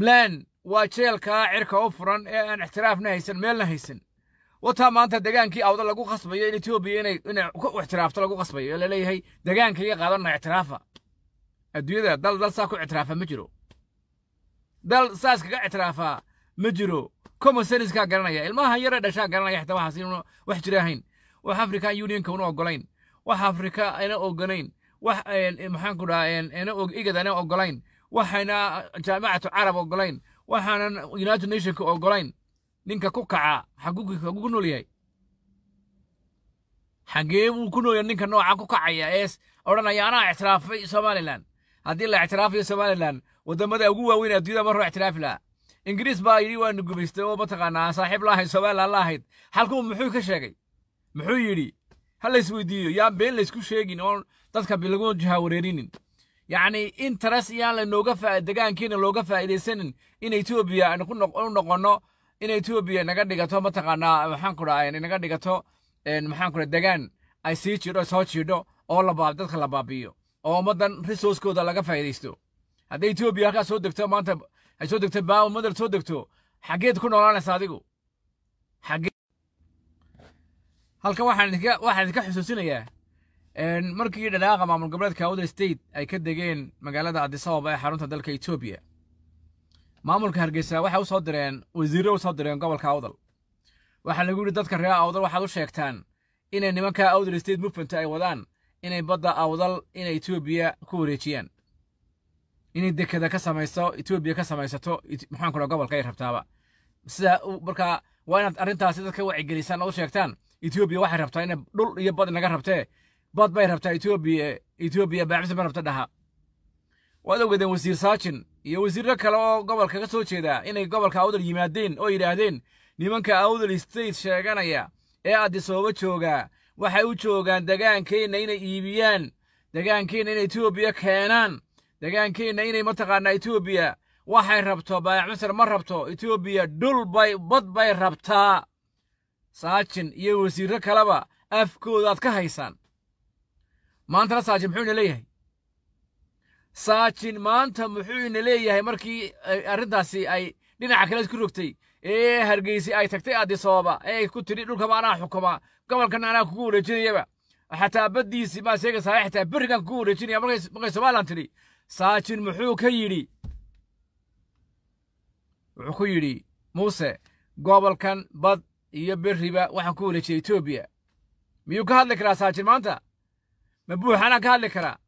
bland waa jeelkaa cirka u furan ee aan ixtiraafna haysan meelna haysan wataa maanta degaankii awda lagu qasbayo in etoobiya inay u ixtiraafto lagu qasbayo ee laleeyahay degaanka iga qaadanna ixtiraafa adduunyada dal dal saa ku ictiraafa ma jiro dal saas kaga ictiraafaa ma jiro common garanaya ilmaha yare dhashaa garanaya xitaa waxaas inuuna wax jira wax african unionka una ogolayn wax afrika ina ogolayn wax eh, maxaanku dhahaa eh, eh, igad ina ogolayn waxayna jaamacatu carab ogolayn waxaanan united nationka ogolayn ninka ku kaca xagu ku nool yahay xagee buu ku nool ninka nooca ku kacaya ee odhanaya anaa ictiraafay somalilan haddii la ictiraafayo somalilan waddamada ugu waaweyn adduunyada marro ictiraafi laha ingiriis baa yidhi waana gumaystay oo mataqaanaa saaxiib la ahayd somalilan la halkuu muxuu ka sheegay muxuu yidhi ha lays weydiiyo yaan been laysku sheegin oo dadka bilagu jaha wareerinin yacni interes taras iyaan lanooga degaankiina looga faa'idaysanin in etoobiya u noqonno in etoobiya naga dhigato mataqaanaa maxaanku dhaha naga dhigato maxaanku dhaha degaan ay sii jidho soo jiidho oo dadka la baabiyo oo ummaddan risourskooda laga faa'idaysto hadday etoobiya halkaa soo degto maanta ay soo degto baa ummaddan soo degto xaggeed ku noolaanaysa adigu halkan waxaan idinka xusuusinayaa إن مركي إذا لاقى مع مقبلات كأودر ستيت أي كده جين مجال هذا عدي صوب أي حارون تدل كإثيوبيا مع مرك هرجسة واحد وصدرين وزير وصدرين قبل كأودل واحد نقول ده كرياء أودل واحد وش يكتان إن إني ما كأودر ستيت مفهوم تأي ودان إن يبدأ أودل إن إثيوبيا كوريتيان إن يدك كذا كسر ما يستو إثيوبيا كسر ما يستو محاكم له قبل كير هبتها بس مركا وأنا أرنتها سيدك وعجلسان أودل شيكتان إثيوبيا واحد هبتها دول يبدأ نجار هبتها bad bay rabtaa etoobiya etoobiya baaxisa ba rabta dhaha waad ogeedeen wasiir saajin iyo wasiirro kale oo gobolka ka soo jeeda inay gobolka awdal yimaadeen oo yidhaahdeen nimanka awdal state sheeganaya ee addisooba joogaa waxay u joogaan degaankeenna inay iibiyaan degaankeenna inay etoobiya keenaan degaankeenna inay mataqaanaa etoobiya waxay rabto baayac masar ma rabto etoobiya dhul bay bad bay rabtaa saajin iyo wasiirro kaleba afkoodaad ka haysaan maantana saajin muxuu ina leeyahay saajin maanta muxuu ina leeyahay markii arrintaasi ay dhinaca kale ku rogtay ee hargeysi ay tagtay addis ababa ee ku tidhi dhulkaba anaa xukuma gobolkana anaa kugu wareejinayaba xataa baddiisii baan sheegaysaa xataa berrigan kugu wareejinaya markay somalilan tidhi saajin muxuu ka yidhi wuxuu ku yidhi muuse gobolkan bad iyo berriba waxaan ku wareejiyay etoobiya miyuu ka hadli karaa saajin maanta ma buuxanaa ka hadli karaa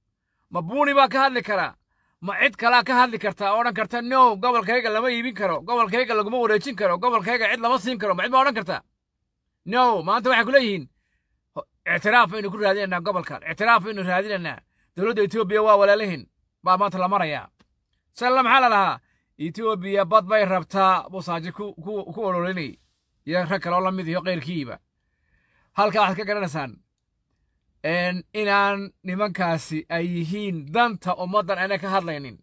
ma buuni baa ka hadli karaa ma cid kalaa ka hadli kartaa odhan karta no gobolkayga lama iibin karo gobolkayga laguma wareejin karo gobolkayga cid lama siin karo ma cid ma odhan kartaa no maanta waxay ku leeyihiin ictiraaf baynu ku raadinaynaa gobolkan ictiraaf baynu raadinaynaa dowladda etoobiya waa walaalahin baa maanta la marayaa salla maxaa la lahaa etoobiya bad bay rabtaa buu saaji ku ololinay iyo rag kale oo la mid ah iyo keyrkiiba halkaa waxaad ka garanaysaan inaan nimankaasi ay yihiin danta ummaddan ayna ka hadlaynin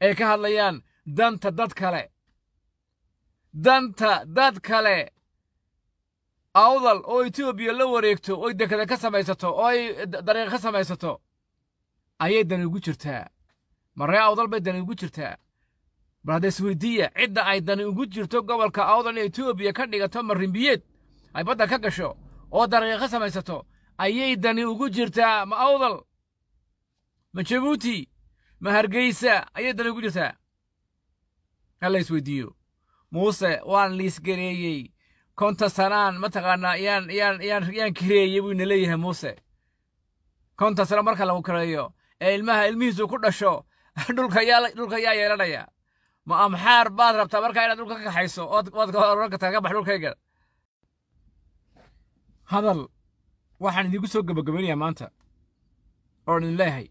ay ka hadlayaan danta dad kale danta dad kale awdal oo etoobiya la wareegto oy dekada ka samaysato oo ay dariiqa ka samaysato ayay dani ugu jirtaa maree awdal bay dani ugu jirtaa bal hadda isweydiiya cidda ay dani ugu jirto gobolka awdal in etoobiya ka dhigato marimbiyeed ay badda ka gasho oo dariiqa ka samaysato ayay dani ugu jirtaa ma awdal ma jabuuti ma hargeysa ayay dani ugu jirtaa alla isweydiiyo muuse waan liisgareeyey konta sanaan mataqaanaa yaan yaan yaan yaan kareeyey buu ina leeyahay muuse konta sano marka lagu kareeyo ee ilmaha ilmihiisu ku dhasho dhulka yaa dhulka yaa yeelanaya ma amxaar baad rabtaa markaa inaad dhulka ka kaxayso ood ood oran kartaa bax dhulkayga hadal waxaan idinku soo gabagabeynayaa maanta oon idin leeyahay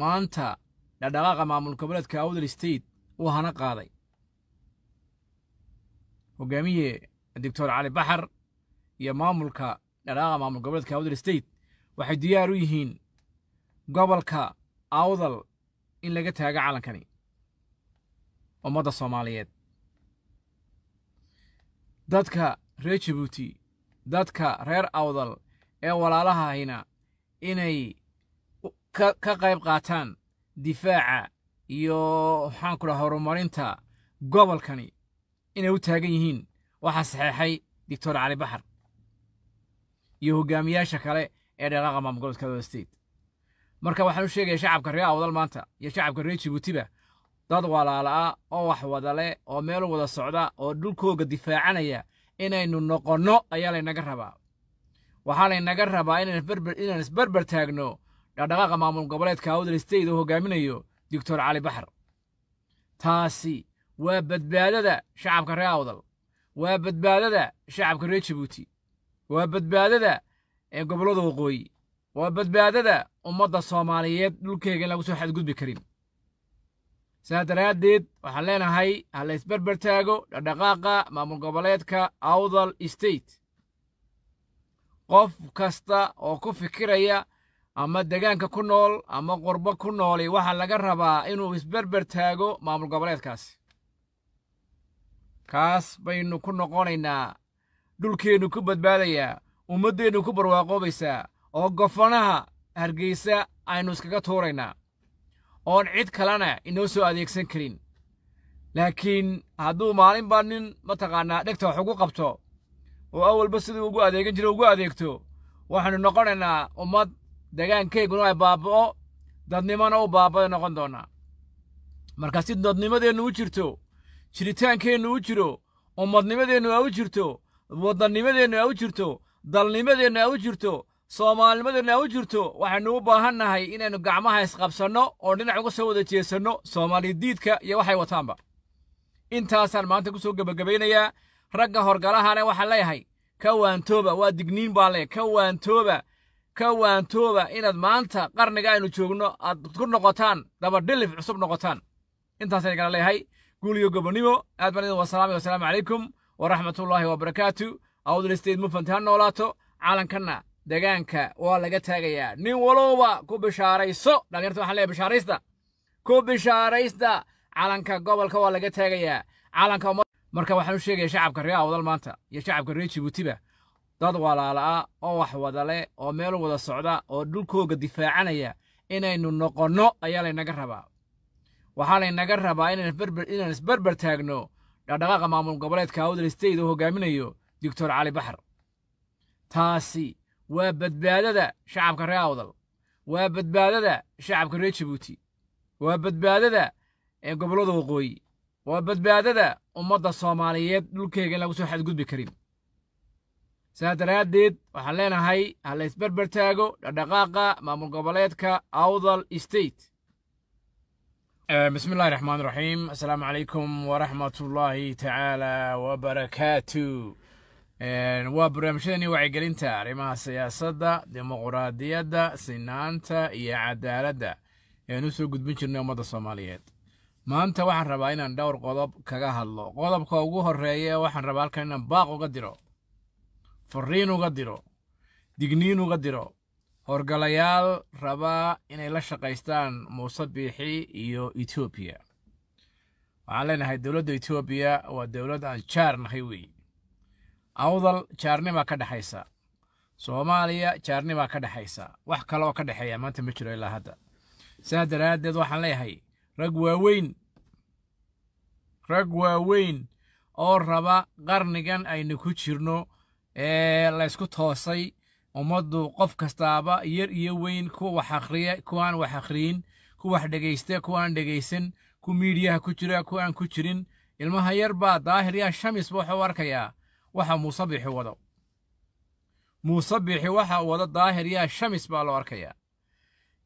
maanta dhadhaqaaqa maamul goboleedka awdal state uu hana qaaday hogaamiye doctor cali baxar iyo maamulka dhadhaqaaqa maamul goboleedka awdal state waxay diyaar u yihiin gobolka awdal in laga taago calankani ummadda soomaaliyeed dadka reer jabuuti dadka reer awdal ee walaalahayna inay ka qayb qaataan difaaca iyo waxaan ku dhaha horumarinta gobolkani inay u taagan yihiin waxaa saxeexay doctor cali baxar iyo hogaamiyaasha kale ee dhaqaaqa maamulgoboleedka wada state marka waxaan u sheegayaa shacabka reer awdal maanta iyo shacabka reer jabuutiba dad walaala ah oo wax wada leh oo meel wada socda oo dhulkooga difaacanaya inaynu noqonno ayaa laynaga rabaa waxaa laynaga rabaa inaan isberber taagno dhaqdhaqaaqa maamul goboleedka awdal state uu hogaaminayo doctor cali baxar taasi waa badbaadada shacabka reer awdal waa badbaadada shacabka reer jabuuti waa badbaadada ee gobollada waqooyi waa badbaadada ummadda soomaaliyeed dhulkeega in lagu soo xadgudbi karin saa daraaddeed waxaan leenahay ha la isberber taago dhadhaqaaqa maamul goboleedka awdal state qof kasta oo ku fikiraya ama degaanka ku nool ama qurbo ku nooli waxaa laga rabaa inuu isberber taago maamul goboleedkaasi kaas baynu ku noqonaynaa dhulkeennu ku badbaadayaa ummaddeennu ku barwaaqoobaysaa oo gofanaha hargeysa aynu iskaga tuuraynaa oon cid kalena inoo soo adeegsan karin laakiin hadduu maalinba nin mataqaanaa dhegta wax ugu qabto oo awalba siduu ugu adeegan jiro ugu adeegto waxaannu noqonaynaa ummad degaankeyguna ay baaba'o dadnimona u baaba'ay noqon doonaa marka si dadnimadeennu u jirto jiritaankeennu u jiro ummadnimadeennu a u jirto waddannimadeennu a u jirto dalnimadeennu a u jirto soomaalinimadiina u jirto waxaynu u baahan nahay inaynu gacmaha isqabsanno oo dhinac uga soo wada jeesanno soomaaliya diidka iyo waxay wataanba intaasaan maanta ku soo gebagabaynayaa ragga horgalahana waxaa leeyahay ka waantooba waa digniin baa leh ka waantooba ka waantooba inaad maanta qarniga aynu joogno aad ku noqotaan dabadhilif cusub noqotaan intaasaan igala leeyahay guuliyo gobonimo aad baan idin wasalaamay wasalaamu calaykum waraxmatullaahi wabarakaatu awdal mufanti ha noolaato caalankana degaanka waa laga taagayaa nin walowba ku bishaarayso dhalinyarta waxaa leeyahay bishaaraysta ku bishaaraysta calanka gobolka waa laga taagayaa calanka marka waxaan u sheegaya shacabka reer awdal maanta iyo shacabka reer jibuutiba dad walaala'a ah oo wax wada leh oo meel wada socda oo dhulkooga difaacanaya inaynu noqonno ayaa laynaga rabaa waxaa laynaga rabaa inaan isberber taagno dhaqdhaqaaqa maamul goboleedka awdal state oo hogaaminayo doctor cali baxar taasi waa badbaadada shacabka reer awdal waa badbaadada shacabka reer jabuuti waa badbaadada gobollada waqooyi waa badbaadada ummadda soomaaliyeed dhulkeyga in lagu soo xadgudbi karin saas daraaddeed waxaan leenahay ha la taago dhadhaqaaqa maamul goboleedka awdal state bismi illahi raxmaan raxiim assalaamu calaykum waraxmatullaahi tacaala wabarakaatu waa barnaamijyadani wacyigelinta arrimaha siyaasadda dimuquraadiyadda sinaanta iyo cadaaladda eaan u soo gudbin jirnay ummadda soomaaliyeed maanta waxaan rabaa inaan dhowr qodob kaga hadlo qodobka ugu horreeya waxaan rabaa halkan inaan baaq uga diro fariin uga diro digniin uga diro howrgalayaal rabaa inay la shaqaystaan muuse biixi iyo etoobiya waxaan leenahay dowladda etoobiya waa dowlad aan jaar nahay weeye awdal jaarnimaa ka dhexaysa soomaaliya jaarnimaa ka dhexaysa wax kale oo ka dhexeeya maanta ma jiro ilaa hadda saas daraaddeed waxaan leeyahay rag waaweyn rag waaweyn oo raba qarnigan aynu ku jirno ee laysku toosay ummaddu qof kastaaba yar iyo weyn ku wax akhriya kuwaan wax akhriyin ku wax dhegaysta ku aan dhegaysan ku miidiyaha ku jira ku aan ku jirin ilmaha yar baa daahir yaa shamisba ba wuxuu arkayaa waxa muusabixi wado muusabixi waxa wado daahir yaa shamis baa loo arkayaa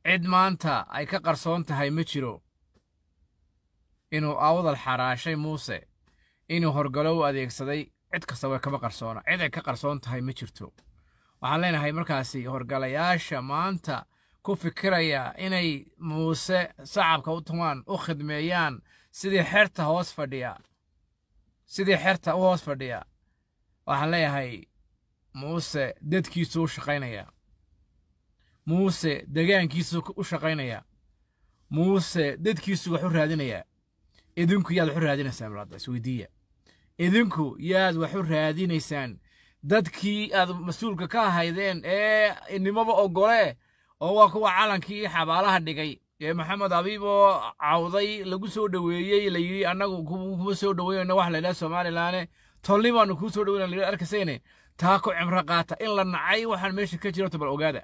cid maanta ay ka qarsoon tahay ma jiro inuu awdal xaraashay muuse inuu horgalo u adeegsaday cid kastaba kama qarsoona cid ay ka qarsoon tahay ma jirto waxaan leenahay markaasi horgalayaasha maanta ku fikiraya inay muuse sacabka u tumaan u khidmeeyaan sidii xerta hoos fadhiya sidii xerta u hoos fadhiya waxaan leeyahay muuse dadkiisu u shaqaynaya muuse degaankiisu u shaqaynaya muuse dadkiisu waxu raadinayaa idinku yaad waxu u raadinaysaan isweydiiya idinku yaad waxu raadinaysaan dadkii aad mas-uulka ka ahaydeen ee inimaba ogolee oo waa kuwa calankii xabaalaha dhigay ee maxamed abiib oo cawday lagu soo dhoweeyey layidhi annagu kuma soo dhoweynayna wax laydhaha somalilaane tolli baanu kuu soo dhaweyna layidhi arkasayne taa ku cimro qaata in la nacay waxaan meesha ka jiro bal ogaada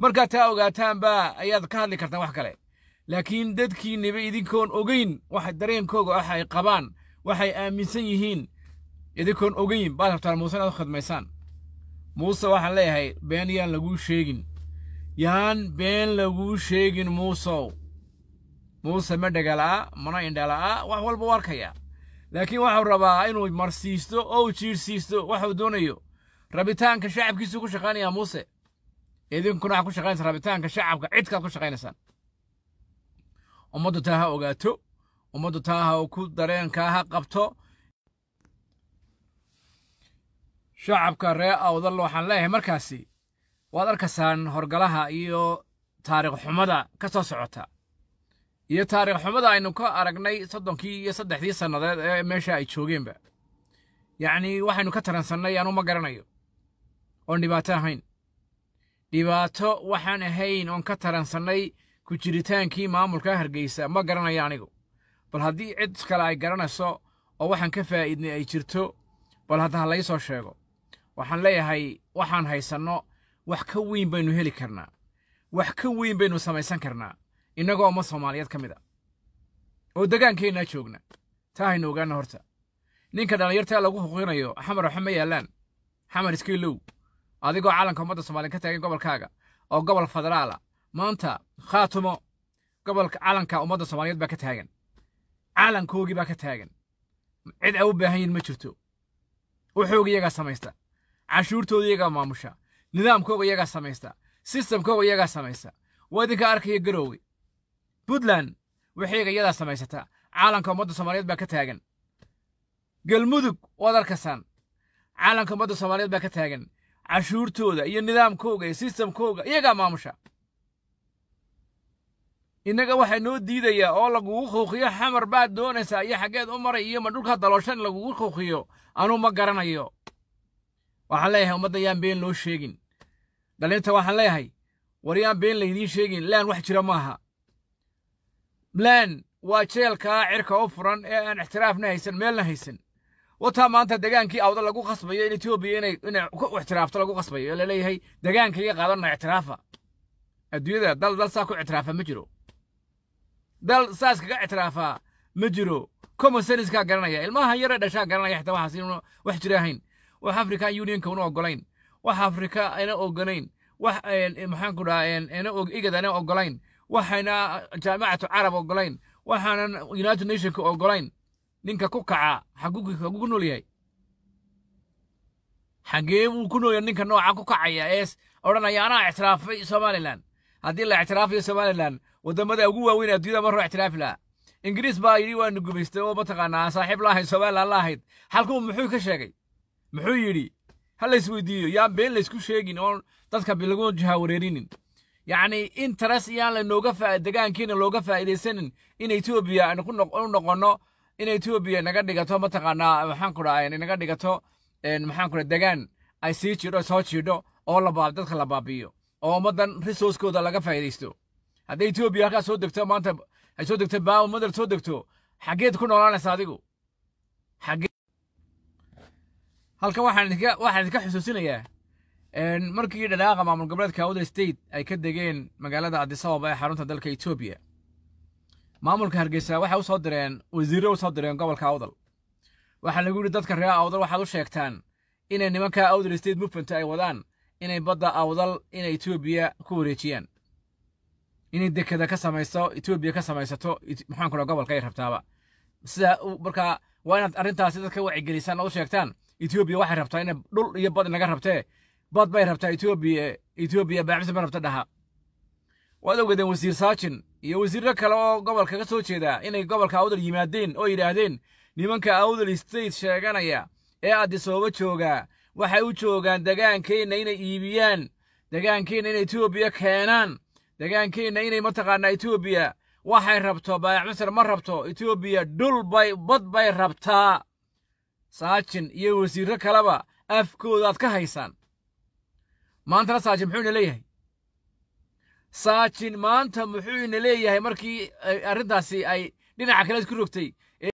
markaad taa ogaataan baa ayaad ka hadli kartaan wax kale laakiin dadkiinniba idinkoon ogeyn wax dareenkooga ah ay qabaan waxay aaminsan yihiin idinkoon ogeyn baad rabtaan muuse inaad u khidmaysaan muuse waxaan leeyahay been yaan laguu sheegin yaan been laguu sheegin muusow muuse ma dhegala'a mana indhala'a wax walba u arkayaa laakiin waxuu rabaa inuu marsiisto oo u jiirsiisto waxuu doonayo rabitaanka shacabkiisu ku shaqaynayaa muuse idinkuna waxaad ku shaqaynaysaa rabitaanka shacabka cidkaad ku shaqaynaysaan ummaddu taa ha ogaato ummaddu taa ha ku dareenkaa ha qabto shacabka ree awdal waxaan leeyahay markaasi waad arkaysaan horgalaha iyo taariikh xumada ka soo socota iyo taariikh xumada aynu ka aragnay soddonkii iyo saddexdii sannadeed ee meesha ay joogeenba yacnii waxaynu ka taransannay anuu ma garanayo oon dhibaato ahayn dhibaato waxaan ahayn oon ka taransannay ku jiritaankii maamulka hargeysa ma garanayo anigu bal haddii cid kale ay garanayso oo waxaan ka faa'iidnay ay jirto bal hadda ha lai soo sheego waxaan leeyahay waxaan haysanno wax ka weyn baynu heli karnaa wax ka weyn baynu samaysan karnaa innagoo ma soomaaliyeed ka mid a ah. oo degaankeennaa joogna taa haynu ogaanna horta ninka dhallinyartaa lagu huqinayo xamar waxa ma yaallaan xamar iskiilow adigoo calanka ummadda soomaaliya ka taagan gobolkaaga oo gobol federaal maanta khaatumo gobolka calanka ummadda soomaaliyeed baa ka taagan calankoogii baa ka taagan cid a u baahan yihin ma jirto wuxooga iyagaa samaysta cashuurtooda iyagaa maamusha nidaamkooga iyagaa samaysta sistamkooga iyagaa samaysta waa idinka arkaya garoowe puntland waxay iyadaa samaysata caalamka ummadda soomaaliyeed baa ka taagan galmudug wadarkasan caalamka ummadda soomaaliyeed baa ka taagan cashuurtooda iyo nidaamkooga iyo sistamkooga iyagaa maamusha innaga waxaa noo diidayaa oo lagugu quuqiyo xamar baad doonaysaa iyo xaggeed u maray iyo ma dhulkaa dalooshan lagugu quuqiyo anuu ma garanayo waxaan leeyahay ummadda yaan been loo sheegin dhalinta waxaan leeyahay war yaan been laydiin sheegin laan wax jira maaha blan waa jeelkaa cirka u furan ee aan ixtiraafna haysan meelna haysan wataa maanta degaankii awda lagu qasbayo in etoobiya inay ixtiraafto lagu qasbayo laleeyahay degaanka iga qaadanna ixtiraafa adduunyada dal dal saa ku ictiraafa ma jiro dal saas kaga ictiraafaa ma jiro commonsenskaa garanaya ilmaha yare dhashaa garanaya xitaa waxaas inuuna wax jira wax african unionka una ogolayn wax afrika ina ogolayn wax eh, maxaanku dhahaa eh, eh, igad ina ogolayn waxayna jaamacatu carab ogolayn waxaanan united nationka ogolayn ninka ku kaca xagu ku nool yahay xagee buu ku noolyahay ninka nooca ku kacaya ee odhanaya anaa ictiraafay somalilan haddii la ictiraafayo somalilan waddamada ugu waaweyn adduunyada marro ictiraafi laha ingiriis baa yidhi waana gumaystay oo mataqaanaa saaxiib la ahayd somalilan la halkuu muxuu ka sheegay muxuu yidhi ha lays weydiiyo yaan been laysku sheegin oo dadka bilagu jaha wareerinin yacni interes taras iyaan lanooga degaankiina looga faa'idaysanin in etoobiya u noqonno in etoobiya naga dhigato mataqaanaa maxaanku naga dhigato maxaanku degaan ay sii jidho soo jiidho oo dadka la baabiyo oo ummaddan risourskooda laga faa'idaysto hadday etoobiya halkaa soo degto maanta ay soo degto baa ummaddan soo degto xaggeed ku noolaanaysa adigu halkan waxaan idinka xusuusinayaa markii dhadhaaqa maamul goboleedka awda state ay ka degeen magaalada adisababa ee xarunta dalka etoobiya maamulka hargeysa waxay usoo direen wasiirro usoo direen gobolka awdal waxaa lagu yidhi dadka reer awdal waxaad u sheegtaan inay nimanka awdal state mufanta ay wadaan inay badda awdal inay etoobiya ku wareejiyaan inay dekeda ka samayso etoobiya ka samaysato maxaan kula gobolka ay rabtaaba sida markaa waa inaad arrintaasi dadka wacyigelisaan oo u sheegtaan etoobiya waxay rabtaa inay dhul iyo bad inaga rabtee bad bay rabtaa etoobiya etoobiya baacisa ba rabta dhaha waad ogeedeen wasiir saajin iyo wasiirro kale oo gobolka ka soo jeeda inay gobolka awdal yimaadeen oo yidhaahdeen nimanka awdal state sheeganaya ee addisooba joogaa waxay u joogaan degaankeenna inay iibiyaan degaankeenna inay etoobiya keenaan degaankeenna inay mataqaanaa etoobiya waxay rabto baayac masar ma rabto etoobiya dhul bay bad bay rabtaa saajin iyo wasiirro kaleba afkoodaad ka haysaan maantana saajin muxuu ina leeyahay saajin maanta muxuu ina leeyahay markii eh, arrintaasi ay dhinaca kale ku rogtay